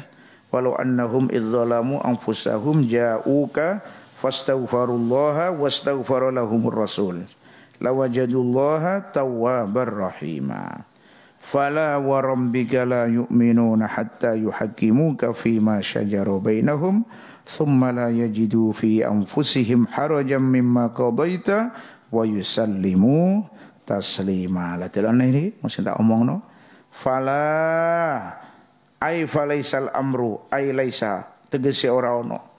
walau annahum idzalamu anfusahum ja'uka fastaghfirullaha wastaghfar lahumur rasul lawajadullaha tawwabar rahima fala warabbika la yu'minuna hatta yuhaqqimuka fi ma shajara bainahum thumma la yajidu fi anfusihim harajan mimma qadaita wa yusallimu taslima. Lah delokne iki mesti tak omongno. Fala ai falaisal amru ai laisa tegese ora ono.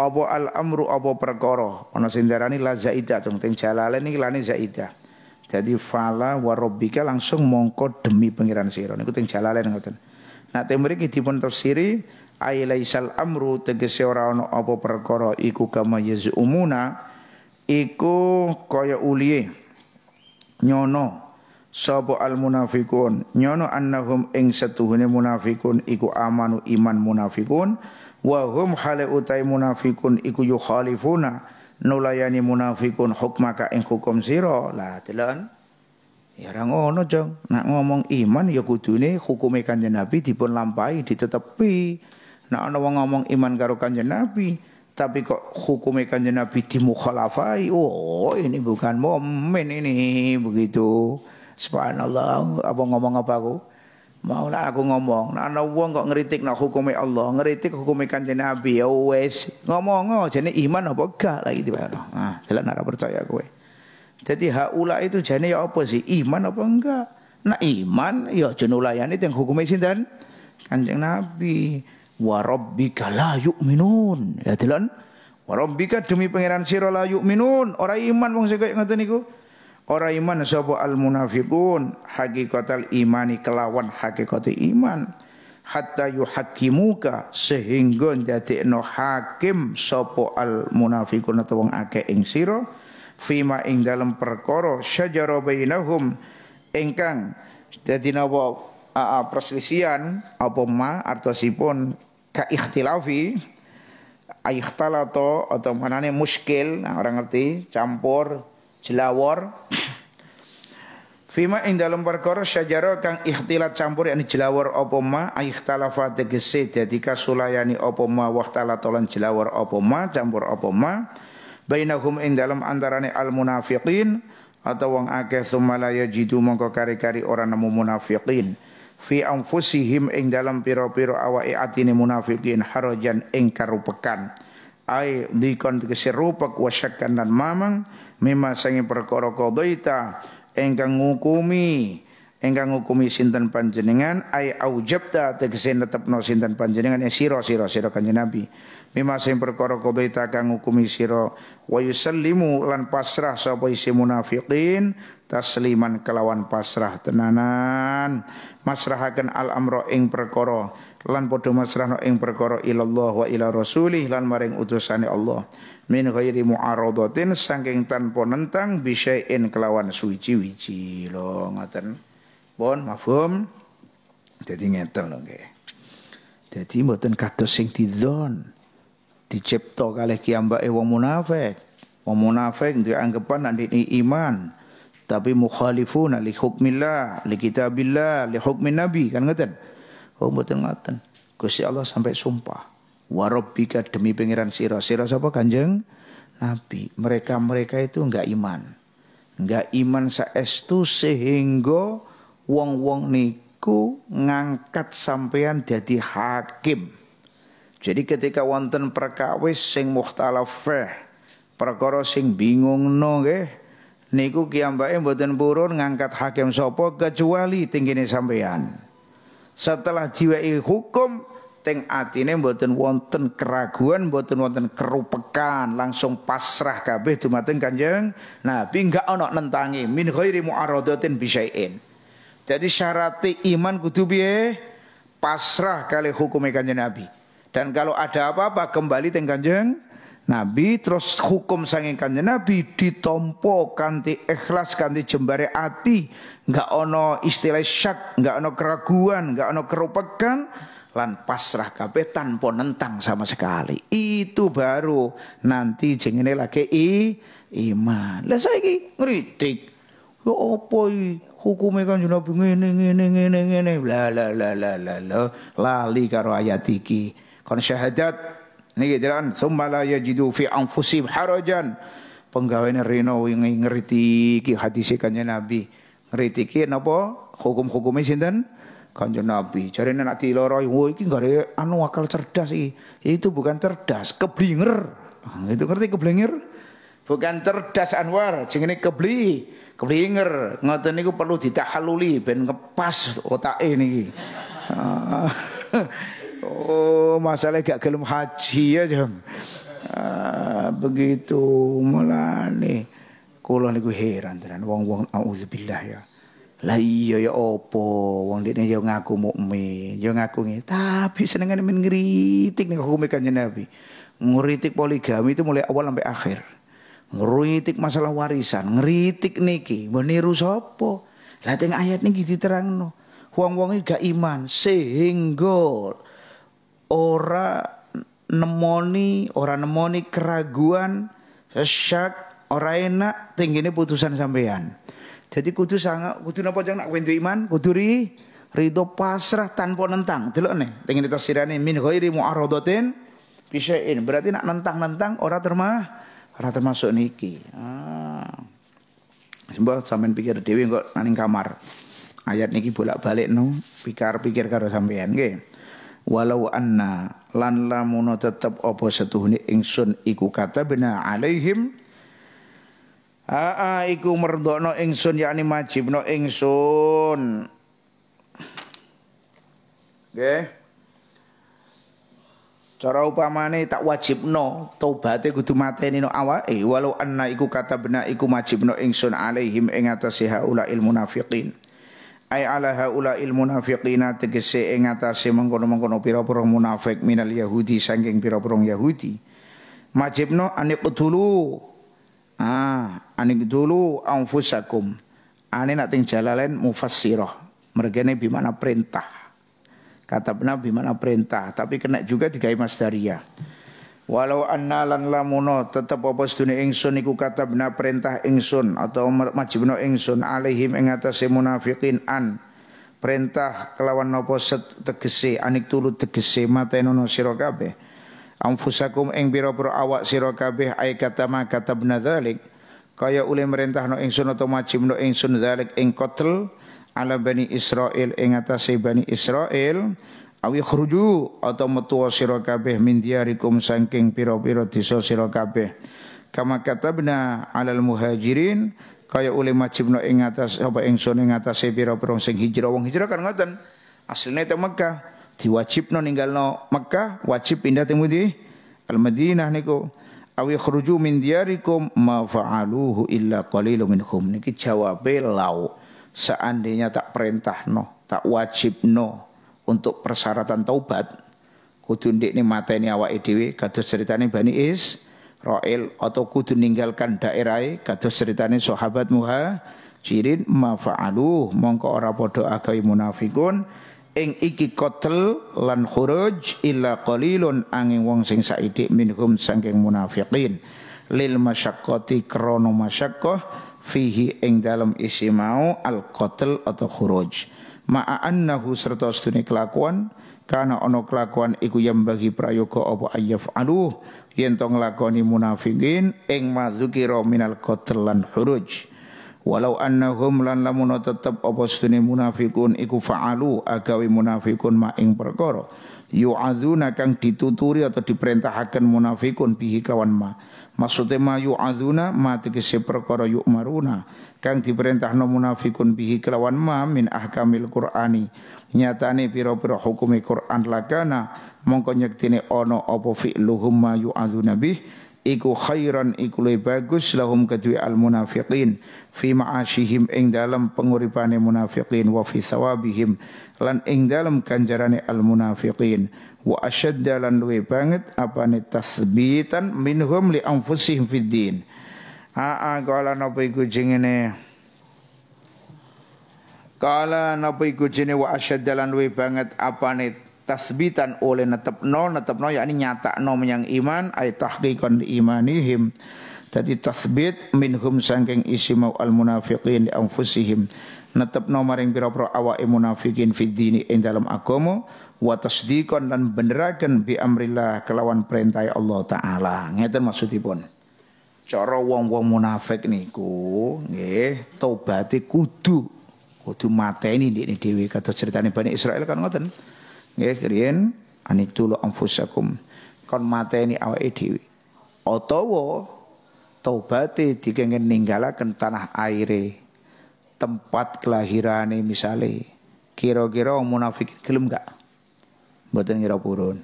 Apa al amru apa perkara ana sing darani la zaidah teng teng jalalen iki lane Jadi fala warobika langsung mongko demi pengiran sira niku teng jalalen ngoten. Nah teng mriki dipun tafsiri ai laisal amru tegese ora ono apa perkara iku kama yazumuna iku kaya uliye nyono sapa al munafikun nyono annahum ing setuhune munafikun iku amanu iman munafikun wa hum hale utai munafikun iku yukhalifuna nulayani munafikun hukmaka ing hukum sira lah delon ya ora ngono jong nak ngomong iman ya kudune hukume kanjeng Nabi dipun lampahi ditetepi nak ana wong ngomong iman karo kanjeng Nabi tapi kok hukumnya kanjeng Nabi dimukhalafai, oh ini bukan momen ini begitu. Subhanallah, apa ngomong apa aku? Mau lah aku ngomong, Nah, ana wong kok ngeritik nak hukumnya Allah, ngeritik hukumnya kanjeng Nabi ya wes, Ngomong oh, jadi iman apa enggak lah gitu Nah, delok nak percaya kowe. Jadi haula itu jadi ya apa sih? Iman apa enggak? Nah, iman ya ya ini teng sih dan Kanjeng Nabi wa rabbika la yu'minun. Ya dilan. Wa demi pangeran sira la yu'minun. Ora iman wong sing kaya ngoten niku. Ora iman sapa al munafiqun hakikatal imani kelawan hakikate iman. Hatta yuhakimuka sehingga jadi no hakim sapa al munafiqun atau wong akeh ing sira fima ing dalam perkara syajara bainahum ingkang dadi napa uh, perselisihan apa ma artosipun ka ikhtilafi ayhtalato atau manane muskil nah, orang ngerti campur jelawar. Fima ing dalam perkara syajara kang ikhtilat campur yakni jelawar apa ma ikhtalafa tegese dadi kasulayani apa ma wahtala tolan jelawar apa ma campur apa ma bainahum ing dalam antarane al munafiqin atau wang akeh sumala jitu mongko kari-kari orang namu munafiqin fi anfusihim ing dalam piro-piro awake atini munafiqin harajan ing karupekan ai dikon keserupek wasyakan dan mamang mimma sange perkara qadaita engkang ngukumi engkang ngukumi sinten panjenengan ay aujabta tegese netepno sinten panjenengan ing sira sira sira kanjeng Nabi mimma sange perkara qadaita kang ngukumi sira wa yusallimu lan pasrah sapa isi munafiqin tasliman kelawan pasrah tenanan masrahaken al amro ing perkara lan padha masrahno ing perkara ilallah wa ila rasulih lan maring utusane Allah min ghairi muaradatin saking tanpa nentang bisyai'in kelawan suci-wici lho ngoten pun mafhum dadi ngeten lho nggih dadi mboten kados sing didon dicipta kalih kiyambake wong munafik wong munafik duwe nek iman tapi mukhalifuna li hukmillah li kitabillah li hukmin nabi kan ngoten oh mboten ngoten Gusti Allah sampai sumpah wa rabbika demi pangeran sira sira sapa kanjeng nabi mereka-mereka itu enggak iman enggak iman saestu sehingga wong-wong niku ngangkat sampean jadi hakim jadi ketika wonten perkawis sing mukhtalafah perkara sing bingung no niku kiyambake mboten purun ngangkat hakim sapa kecuali tinggine sampean. Setelah jiwai hukum teng atine mboten wonten keraguan, mboten wonten kerupekan, langsung pasrah kabeh dumateng Kanjeng Nabi enggak ana nentangi min khairi muaradatin bisyai'in. Jadi syaratnya iman kudu piye? Pasrah kali hukumnya kanjeng Nabi. Dan kalau ada apa-apa kembali teng kanjeng Nabi terus hukum sanging kanjeng Nabi ditompo kanti ikhlas kanti jembare ati, nggak ono istilah syak, nggak ono keraguan, nggak ono kerupekan lan pasrah kabeh tanpa nentang sama sekali. Itu baru nanti jengene lagi i, iman. Lah saiki ngeritik Ya apa iki? hukume kanjeng Nabi ngene ngene ngene ngene bla bla bla la lali karo ayat iki kon syahadat Niki gitu jalan summa la yajidu fi anfusihim harajan. Penggaweane reno ngerti ki hadise kanjeng Nabi. Ngerti ki napa hukum-hukume sinten? Kanjeng Nabi. Jarene nek diloro wo iki gare anu akal cerdas iki. Itu bukan cerdas, keblinger. Nah, itu ngerti keblinger? Bukan cerdas Anwar, ini kebeli, keblinger. Ngoten niku perlu ditahaluli ben ngepas ini. E niki. Ah. Oh, masalah gak gelem haji ya, Jeng. Ah, begitu mulane kula niku heran tenan wong-wong auzubillah ya. Lah iya ya opo wong dekne ya ngaku mukmin, ya ngaku ngene. Tapi senengane men ngritik nek hukum kanjeng Nabi. Ngritik poligami itu mulai awal sampai akhir. Ngritik masalah warisan, ngritik niki, meniru sapa? Lah teng ayat niki diterangno. Wong-wong gak iman sehingga ora nemoni, ora nemoni keraguan, sesyak, ora enak tinggine putusan sampean. Jadi kudu sangat, kudu napa jangan nak wendu iman, kudu ri ridho pasrah tanpa nentang. Delok nih, tinggi tersirani min ghairi mu'aradatin bisyai'in. Berarti nak nentang-nentang ora termah ora termasuk niki. Ah. Sembah sampean pikir Dewi kok nang kamar. Ayat niki bolak-balik no, pikir-pikir karo sampean nggih walau anna lan lamun tetep apa setuhne ingsun iku katabna alaihim Aa iku merdono ingsun yakni majibno ingsun Nggih okay. Cara upamane tak wajibno tobaté kudu mateni no awake walau anna iku katabna iku majibno ingsun alaihim ing atase haula ilmunafiqin munafiqin ay ala haula il munafiqina tegese ing atase mengkono-mengkono pira-pira munafik minal yahudi saking pira-pira yahudi majibno aniqtulu ah aniqtulu anfusakum ane nak teng jalalen mufassirah mergane bimana perintah kata bimana perintah tapi kena juga digawe masdariyah Walau anna lan lamuno tetep apa sedune ingsun iku katabna perintah ingsun atau majibna ingsun alaihim ing atase munafiqin an perintah kelawan napa set tegese anik tulu tegese matenono sira kabeh anfusakum ing pira-pira awak sira kabeh ay katama katabna dzalik kaya ule no ingsun atau majibna ingsun dalik ing kotel ala bani Israel ing atase bani Israel awi khruju atau metu sira kabeh min diyarikum saking pira-pira desa sira kabeh kama katabna alal muhajirin kaya oleh majibna ing atas apa ingsun ing atase pira-pira sing hijrah wong hijrah kan ngoten asline teng Mekah diwajibno ninggalno Mekah wajib pindah teng pundi Al Madinah niku awi khruju min diyarikum ma fa'aluhu illa qalilun minhum niki jawabe lau seandainya tak perintah no tak wajib no untuk persyaratan taubat kudu ndik ni mateni awake dhewe kados ceritane Bani Is Roil atau kudu ninggalkan daerah kados ceritane sahabat muha, Muhajirin mafa'alu mongko ora padha agai munafiqun, ing iki kotel lan khuruj illa qalilun angin wong sing saithik minhum saking munafiqin lil masyaqqati krono masyaqqah fihi ing dalam isi mau al qatal atau khuruj ma'a annahu serta sedune kelakuan karena ono kelakuan iku yang bagi prayoga apa ayyaf aluh yen to nglakoni munafikin ing mazukira minal qatl lan huruj walau annahum lan lamun tetep apa sedune munafikun iku fa'alu agawe munafikun ma ing perkara yu'adzuna kang dituturi atau diperintahkan munafikun bihi kawan ma maksudnya ma yu'adzuna ma tegese perkara yu'maruna kang diperintahno munafikun bihi kelawan ma min ahkamil qur'ani nyatane pira-pira hukume Qur'an lakana mongko nyektine ana apa fi'luhum ma yu'adzuna bih iku khairan iku le bagus lahum ketui al munafiqin fi asihim ing dalam penguripane munafiqin wa fi sawabihim lan ing dalam ganjarane al munafiqin wa asyad lan luwe banget apane tasbitan minhum li anfusihim fid din aa kala napa iku jengene kala napa iku jene wa asyad lan luwe banget apane tasbitan oleh netepno netepno yakni nom menyang iman ay tahqiqan imanihim jadi tasbit minhum sangking isi mau al munafiqin li anfusihim netepno maring pira pro awa munafikin fid dini ing dalam agama wa beneraken bi amrillah kelawan perintah Allah taala ngerti maksudipun cara wong-wong munafik niku nggih tobaté kudu kudu mateni ini dhewe kata ceritane Bani Israel kan ngoten Nggih riyen anitulu anfusakum kon mateni awake dhewe. Atawa taubate dikengken ninggalaken tanah aire tempat kelahirane misale kira-kira munafik gelem gak mboten kira purun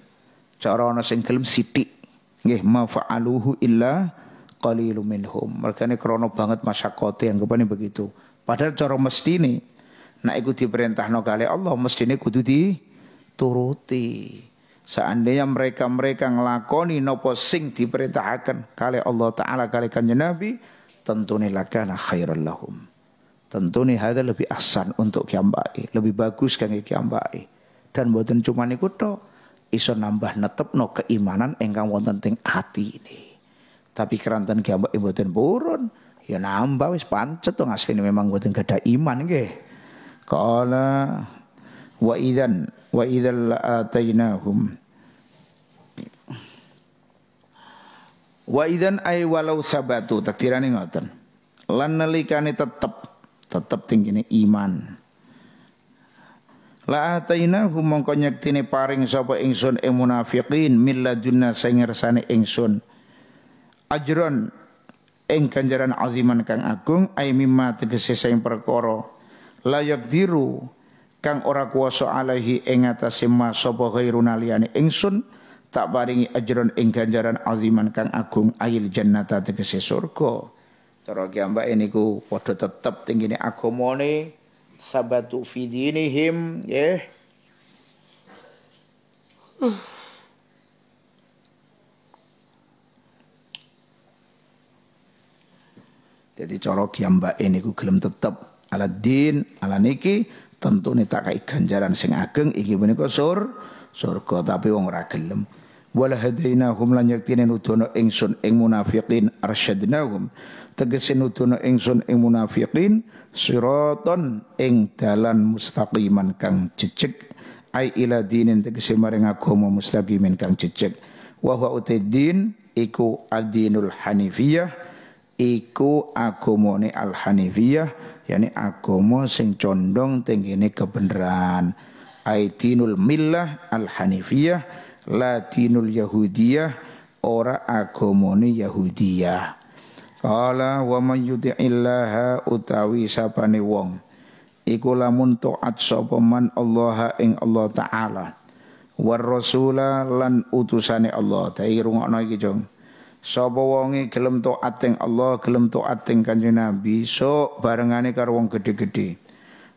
cara ana sing gelem sithik nggih mafa'aluhu illa qalilum minhum mergane krono banget masyakote anggapane begitu padahal cara mestine nek iku perintah kali Allah mestine kudu di turuti. Seandainya mereka-mereka ngelakoni nopo sing diperintahkan kali Allah Ta'ala kali kanjeng Nabi, tentu nilakana khairan lahum. Tentu nih ada lebih asan untuk kiambai, lebih bagus kangge kiambai. Dan buatan cuma niku to, iso nambah netep no keimanan engkang wonten ting hati ini. Tapi keranten kiambai buatan burun, ya nambah wis pancet to ngasih memang buatan gada iman nggih. Kala wa idan wa idzal atainahum wa idzan ay walau sabatu takdirane ngoten lan nelikane tetep tetep tingkine iman La atainahum mongko nyektine paring sapa ingsun e munafiqin milladunna sing ngersane ingsun ajron ing ganjaran aziman kang agung ay mimma tegese sing perkara layak diru kang ora kuasa alaihi ing atase ma sapa ghairuna liyane ingsun tak paringi ajron ing ganjaran aziman kang agung ayil jannata tegese surga cara ki ambake niku padha tetep tingine agamane sabatu fi dinihim ya yeah. Jadi cara kiambake niku gelem tetep ala din ala niki Tentu nih takai ganjaran sing ageng iki menika sur surga tapi wong ora gelem. Wala hadainahum lan yaktine nudono ingsun ing munafiqin arsyadnahum. Tegese nudono ingsun ing munafiqin siraton ing dalan mustaqiman kang jejeg. Ai ila dinin tegese maring agama mustaqimin kang jejeg. Wa huwa din iku adinul hanifiyah iku agamane al hanifiyah yakni agama sing condong tenggene kebenaran Aidinul millah al hanifiyah latinul yahudiyah ora agamane yahudiyah Kala wa may yuti'illaha utawi sapane wong iku lamun taat sapa man Allah ing Allah taala war rasula lan utusane Allah ta iki iki jong Sapa wonge gelem taat ing Allah, gelem taat ing Kanjeng Nabi, sok barengane karo wong gedhe-gedhe.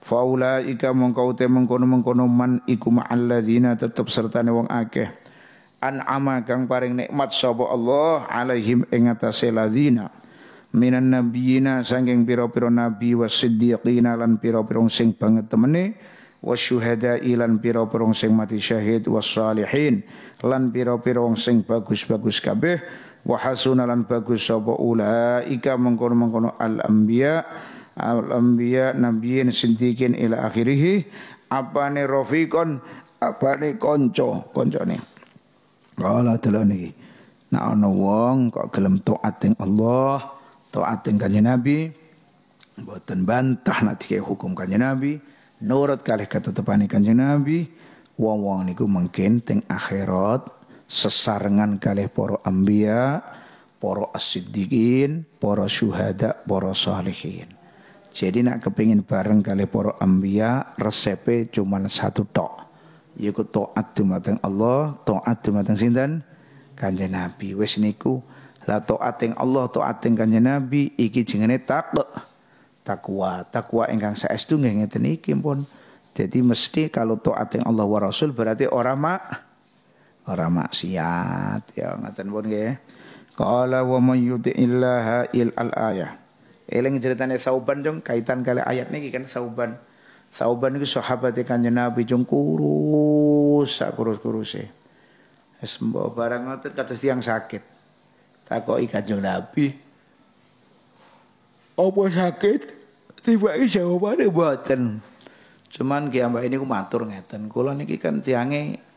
Faulaika mongko te mengkono-mengkono man iku ma'alladzina tetep sertane wong akeh. An'ama kang paring nikmat sapa Allah alaihim ing atase ladzina minan nabiyina sanging pira-pira nabi wasiddiqina lan pira-pira sing banget temene wasyuhada ilan pira-pira sing mati syahid wasalihin lan pira-pira sing bagus-bagus kabeh wa hasunalan bagus sapa ulaika mengkono-mengkono al anbiya al anbiya nabiyyin sindikin ila akhirih apane rafiqon apane kanca kancane kala telani nek ana wong kok gelem taat ing Allah taat ing kanjeng Nabi mboten bantah nek hukum kanjeng Nabi nurut kalih katetepane kanjeng Nabi wong-wong niku mungkin teng akhirat sesarengan kalih poro ambia, poro asidigin, poro syuhada, poro salihin. Jadi nak kepingin bareng kali poro ambia resepe cuma satu tok. Yaiku taat dumateng Allah, taat dumateng sinten? Kanjeng Nabi. wes niku la to'at ing Allah, to'at ing Kanjeng Nabi iki jenenge tak Takwa, takwa ingkang saestu nggih ngeten iki pun. Jadi mesti kalau to'at ing Allah wa Rasul berarti orang mak ora maksiat ya ngaten pun nggih ya. qala wa may illaha il al ayah eling ceritane sauban jong kaitan kali ayat niki kan sauban sauban iku sahabat kanjeng Nabi jong kurus sak kurus e wis mbok barang ngoten kados tiyang sakit takoki kanjeng Nabi apa sakit tiba jawabane mboten cuman ki ambak ini ku matur ngeten kula niki kan tiange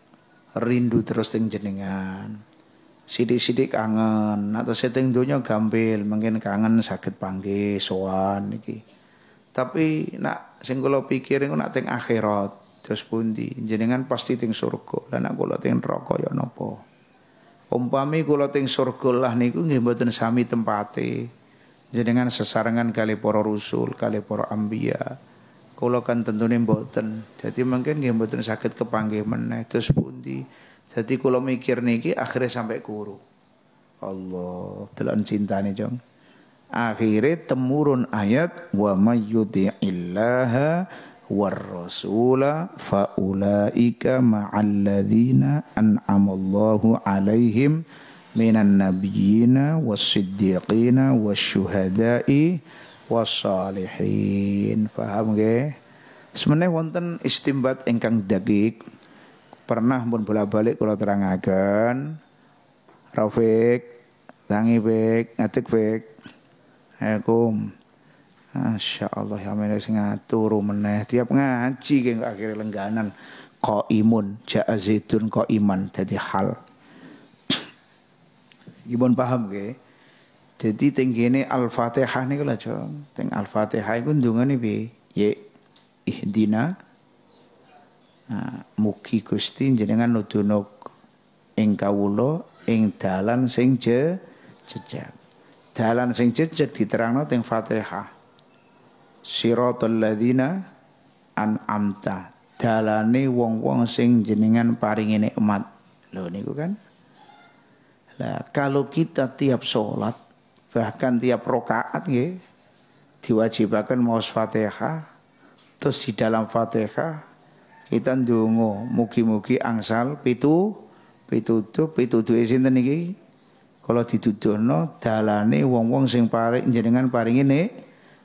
rindu terus teng jenengan. Sidik-sidik kangen, atau seting dunia gampil, mungkin kangen sakit panggil, soan niki. Tapi nak sing kula pikir nak teng akhirat, terus pundi? Jenengan pasti teng surga. dan nak kula teng neraka ya napa? Umpami kula teng surga lah niku nggih mboten sami tempate. Jenengan sesarengan kali para rusul, kali para anbiya kula kan tentune mboten. Jadi mungkin nggih mboten saged kepanggih meneh terus pundi. Jadi kula mikir niki akhirnya sampai kuru. Allah, delok cintane, Jong. Akhirnya temurun ayat wa mayyuti'illaha war rasula fa ulaika ma'alladzina an'amallahu alaihim minan nabiyyina was siddiqina was syuhada'i wasolihin. Faham ge semene wonten istimbat ingkang dagik pernah pun bolak-balik kula terangaken. Rafiq, tangi bek, ngatik bek. Assalamualaikum. Masya Allah, ya mana ngatur meneh. Tiap ngaji ke akhir lengganan. Ko imun, ja'a zaitun ko iman. Jadi hal. Gimana paham ke? Jadi tenggene Al-Fatihah niku kalau Jong. Teng Al-Fatihah iku ndungane bi, Ya ihdina nah, mugi Gusti jenengan nuduno ing kawula ing dalan sing je jejak. Dalan sing jejak diterangno teng Fatihah. Siratal ladzina an'amta. Dalane wong-wong sing jenengan paringi nikmat. loh niku kan. Nah kalau kita tiap sholat bahkan tiap rokaat ya, diwajibkan mau fatihah terus di dalam fatihah kita ndonga mugi-mugi angsal pitu pitutuh pitutuh sinten iki kalau dituduhno dalane wong-wong sing paring jenengan paring nek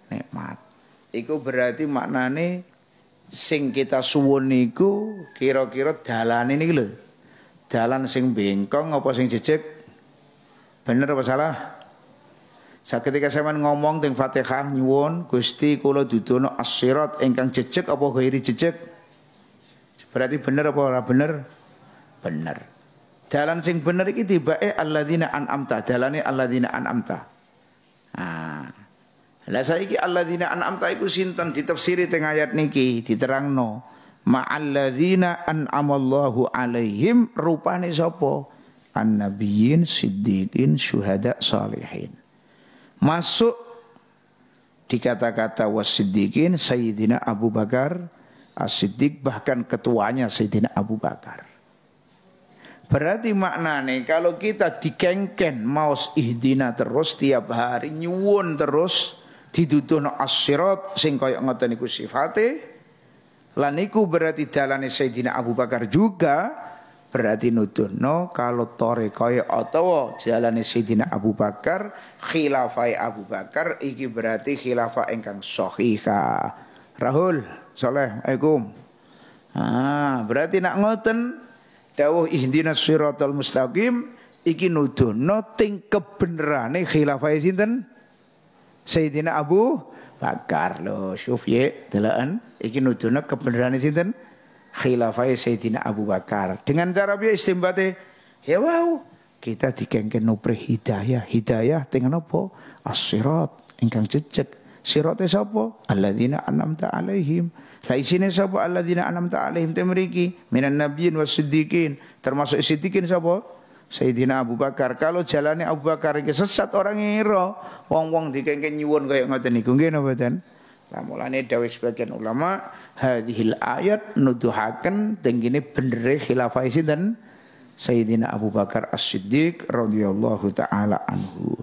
nikmat iku berarti maknane sing kita suwun niku kira-kira dalane niki lho dalan sing bengkong apa sing jejeg bener apa salah saat ketika saya ngomong teng Fatihah nyuwun Gusti kula dudono as-sirat ingkang jejeg apa ghairi jejeg? Berarti bener apa ora bener? Bener. Dalan sing bener iki tibake alladzina an'amta, dalane alladzina an'amta. Ah. Lah saiki alladzina an'amta iku sinten ditafsiri teng ayat niki diterangno ma'alladzina an'amallahu alaihim rupane sapa? An-nabiyyin, siddiqin, syuhada, salihin masuk di kata-kata wasiddiqin Sayyidina Abu Bakar As-Siddiq bahkan ketuanya Sayyidina Abu Bakar. Berarti maknanya kalau kita dikengken maus ihdina terus tiap hari nyuwun terus dituduhno as-sirat sing kaya ngoten iku sifate laniku berarti dalane Sayyidina Abu Bakar juga berarti nuduhno kalau torekoe atau jalane Sayyidina Abu Bakar khilafai Abu Bakar iki berarti khilafah ingkang sahiha Rahul soleh Assalamualaikum ah berarti nak ngoten dawuh ihdinas siratal mustaqim iki nuduhno ting nih khilafah sinten Sayyidina Abu Bakar lo syufye delaan iki nuduhno kebenaran sinten khilafah Sayyidina Abu Bakar. Dengan cara biaya istimbate, ya wow, kita dikengken nubrih hidayah. Hidayah dengan apa? As-sirat, ingkang jejeg. Siratnya sapa? Alladzina an'amta alaihim. Lah isine sapa? Alladzina an'amta alaihim temeriki minan nabiyyin wasiddiqin. Termasuk siddiqin sapa? Sayyidina Abu Bakar. Kalau jalannya Abu Bakar iki sesat orang ngira wong-wong dikengken nyuwun kaya ngoten niku. Nggih napa ten? Lah mulane dawuh sebagian ulama hadhil ayat nuduhaken tenggine benere khilafah sinten Sayyidina Abu Bakar As-Siddiq radhiyallahu taala anhu.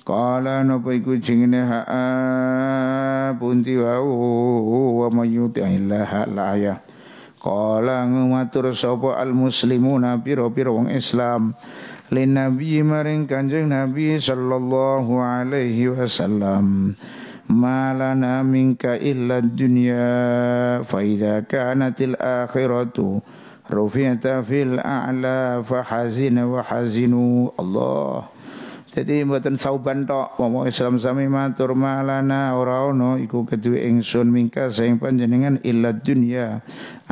Kala napa iku jenenge ha punti wau wa mayyuti illaha laaya. Kala ngumatur sapa al muslimuna pira-pira wong Islam lin nabi maring Kanjeng Nabi sallallahu alaihi wasallam. ma lana minka illa dunya fa idza kanatil akhiratu rufiyata fil a'la fa hazina wa hazinu Allah jadi mboten sauban tok momo Islam sami matur malana ora ono iku keduwe ingsun minka sing panjenengan illa dunya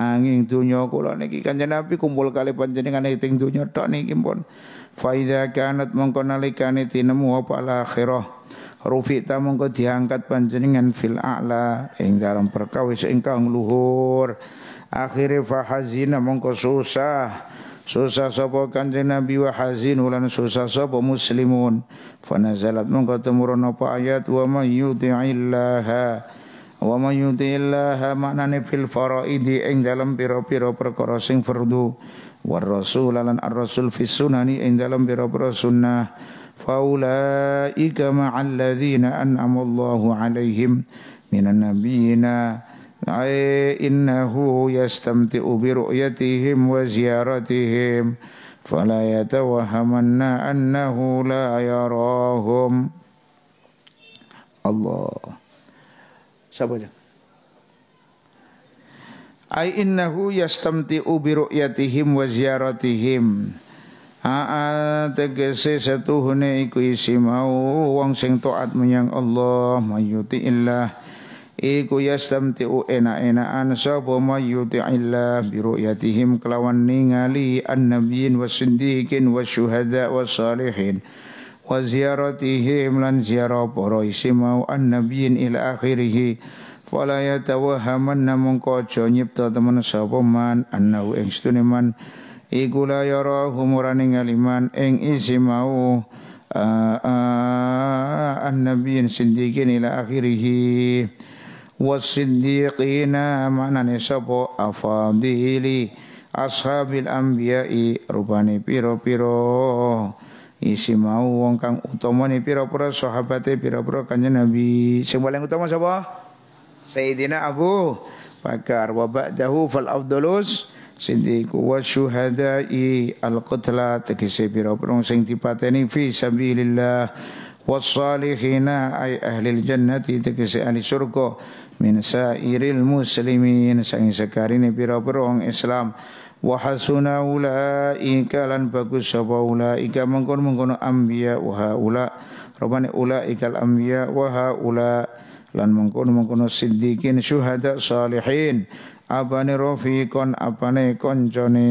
angin dunya kula niki kanjen Nabi kumpul kali panjenengan ing dunya tok niki pun fa idza kanat mongkon nalikane tinemu apa akhirah Rufi'ta mongko diangkat panjenengan fil a'la ing dalam perkawis ingkang luhur. Akhire fahazina mongko susah. Susah sapa kanjeng Nabi wa hazin ulan susah sapa muslimun. Fanazalat mongko temurun apa ayat wa may yuti'illaha wa may yuti'illaha maknane fil faraidi ing dalam pira-pira perkara sing fardu. War rasul lan ar-rasul fis sunani ing dalam pira-pira sunnah. فأولئك مع الذين أنعم الله عليهم من النبيين أي إنه يستمتع برؤيتهم وزيارتهم فلا يتوهمن أنه لا يراهم الله سبحانه أي إنه يستمتع برؤيتهم وزيارتهم Aa tegese setuhune iku isi mau wong sing taat menyang Allah mayuti illah iku yastamti'u enak-enakan sapa mayuti illah yatihim kelawan ningali annabiyyin wasiddiqin wasyuhada wasalihin wa ziyaratihim lan ziarah para isi mau annabiyyin ila akhirih fala yatawahhamanna mungko aja nyipta temen sapa man annahu ing man iku la yarahu murani ngaliman ing isi mau an-nabiyin siddiqin ila akhirih wa siddiqina maknane sapa afadili ashabil anbiya'i rubani piro-piro isi mau wong kang utama ni piro piro sahabate piro piro kanjeng Nabi. Sing paling utama sapa? Sayyidina Abu Bakar wa ba'dahu fal afdalus Sindiku wa syuhada'i al-qutla tegese pira-pira sing dipateni fi sabilillah wassalihina ay ahlil jannati tegese ahli surga min sairil muslimin sang sekarine pira-pira Islam wa hasuna ulaika lan bagus sapa ulaika mengkon-mengkon anbiya wa haula rupane ulaikal anbiya wa haula lan mengkono mengkono siddiqin syuhada salihin apane rafiqon apane koncone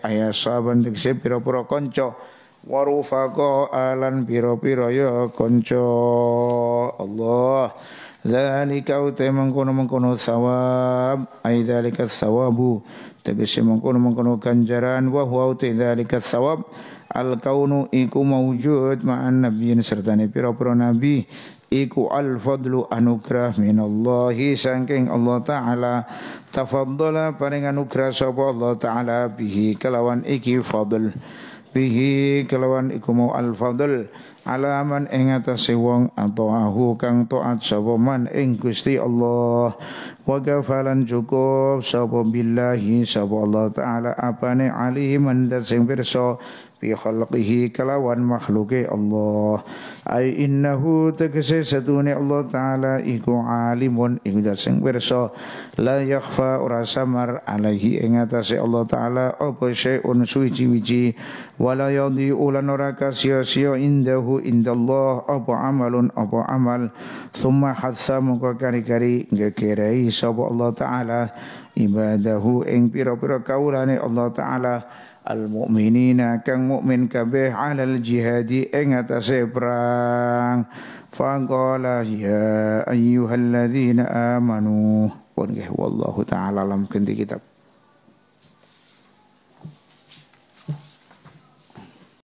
ayah saban tekse pira-pira konco warufaqo alan pira-pira ya konco Allah Zalika utai mengkono-mengkono sawab Ay zalika sawabu Tegesi mengkono-mengkono ganjaran Wahu utai zalika sawab Al-kaunu iku mawujud Ma'an nabiyin serta ni Pira-pira nabi iku al fadlu anugrah minallahi saking Allah taala tafaddala paring anugrah sapa Allah taala bihi kelawan iki fadl bihi kelawan iku mau al fadl ala man ing atase wong atau kang toat sapa man ing Gusti Allah wa gafalan cukup sapa billahi sapa Allah taala apane alihi man sing pirsa bi khalqihi kelawan makhluke Allah ai innahu tegese sedune Allah taala iku alimun iku sing pirsa la yakhfa ora samar alaihi ing atase Allah taala apa syai'un suwi-wiji wala yadhi ulan ora kasia-sia indahu indallah apa amalun apa amal summa hasa muka kari-kari ngekerei sapa Allah taala ibadahu ing pira-pira kaulane Allah taala al-mu'minina kang mu'min kabeh alal jihadi ing atase perang fa qala ya ayyuhalladzina amanu pun wallahu taala lam kendi kitab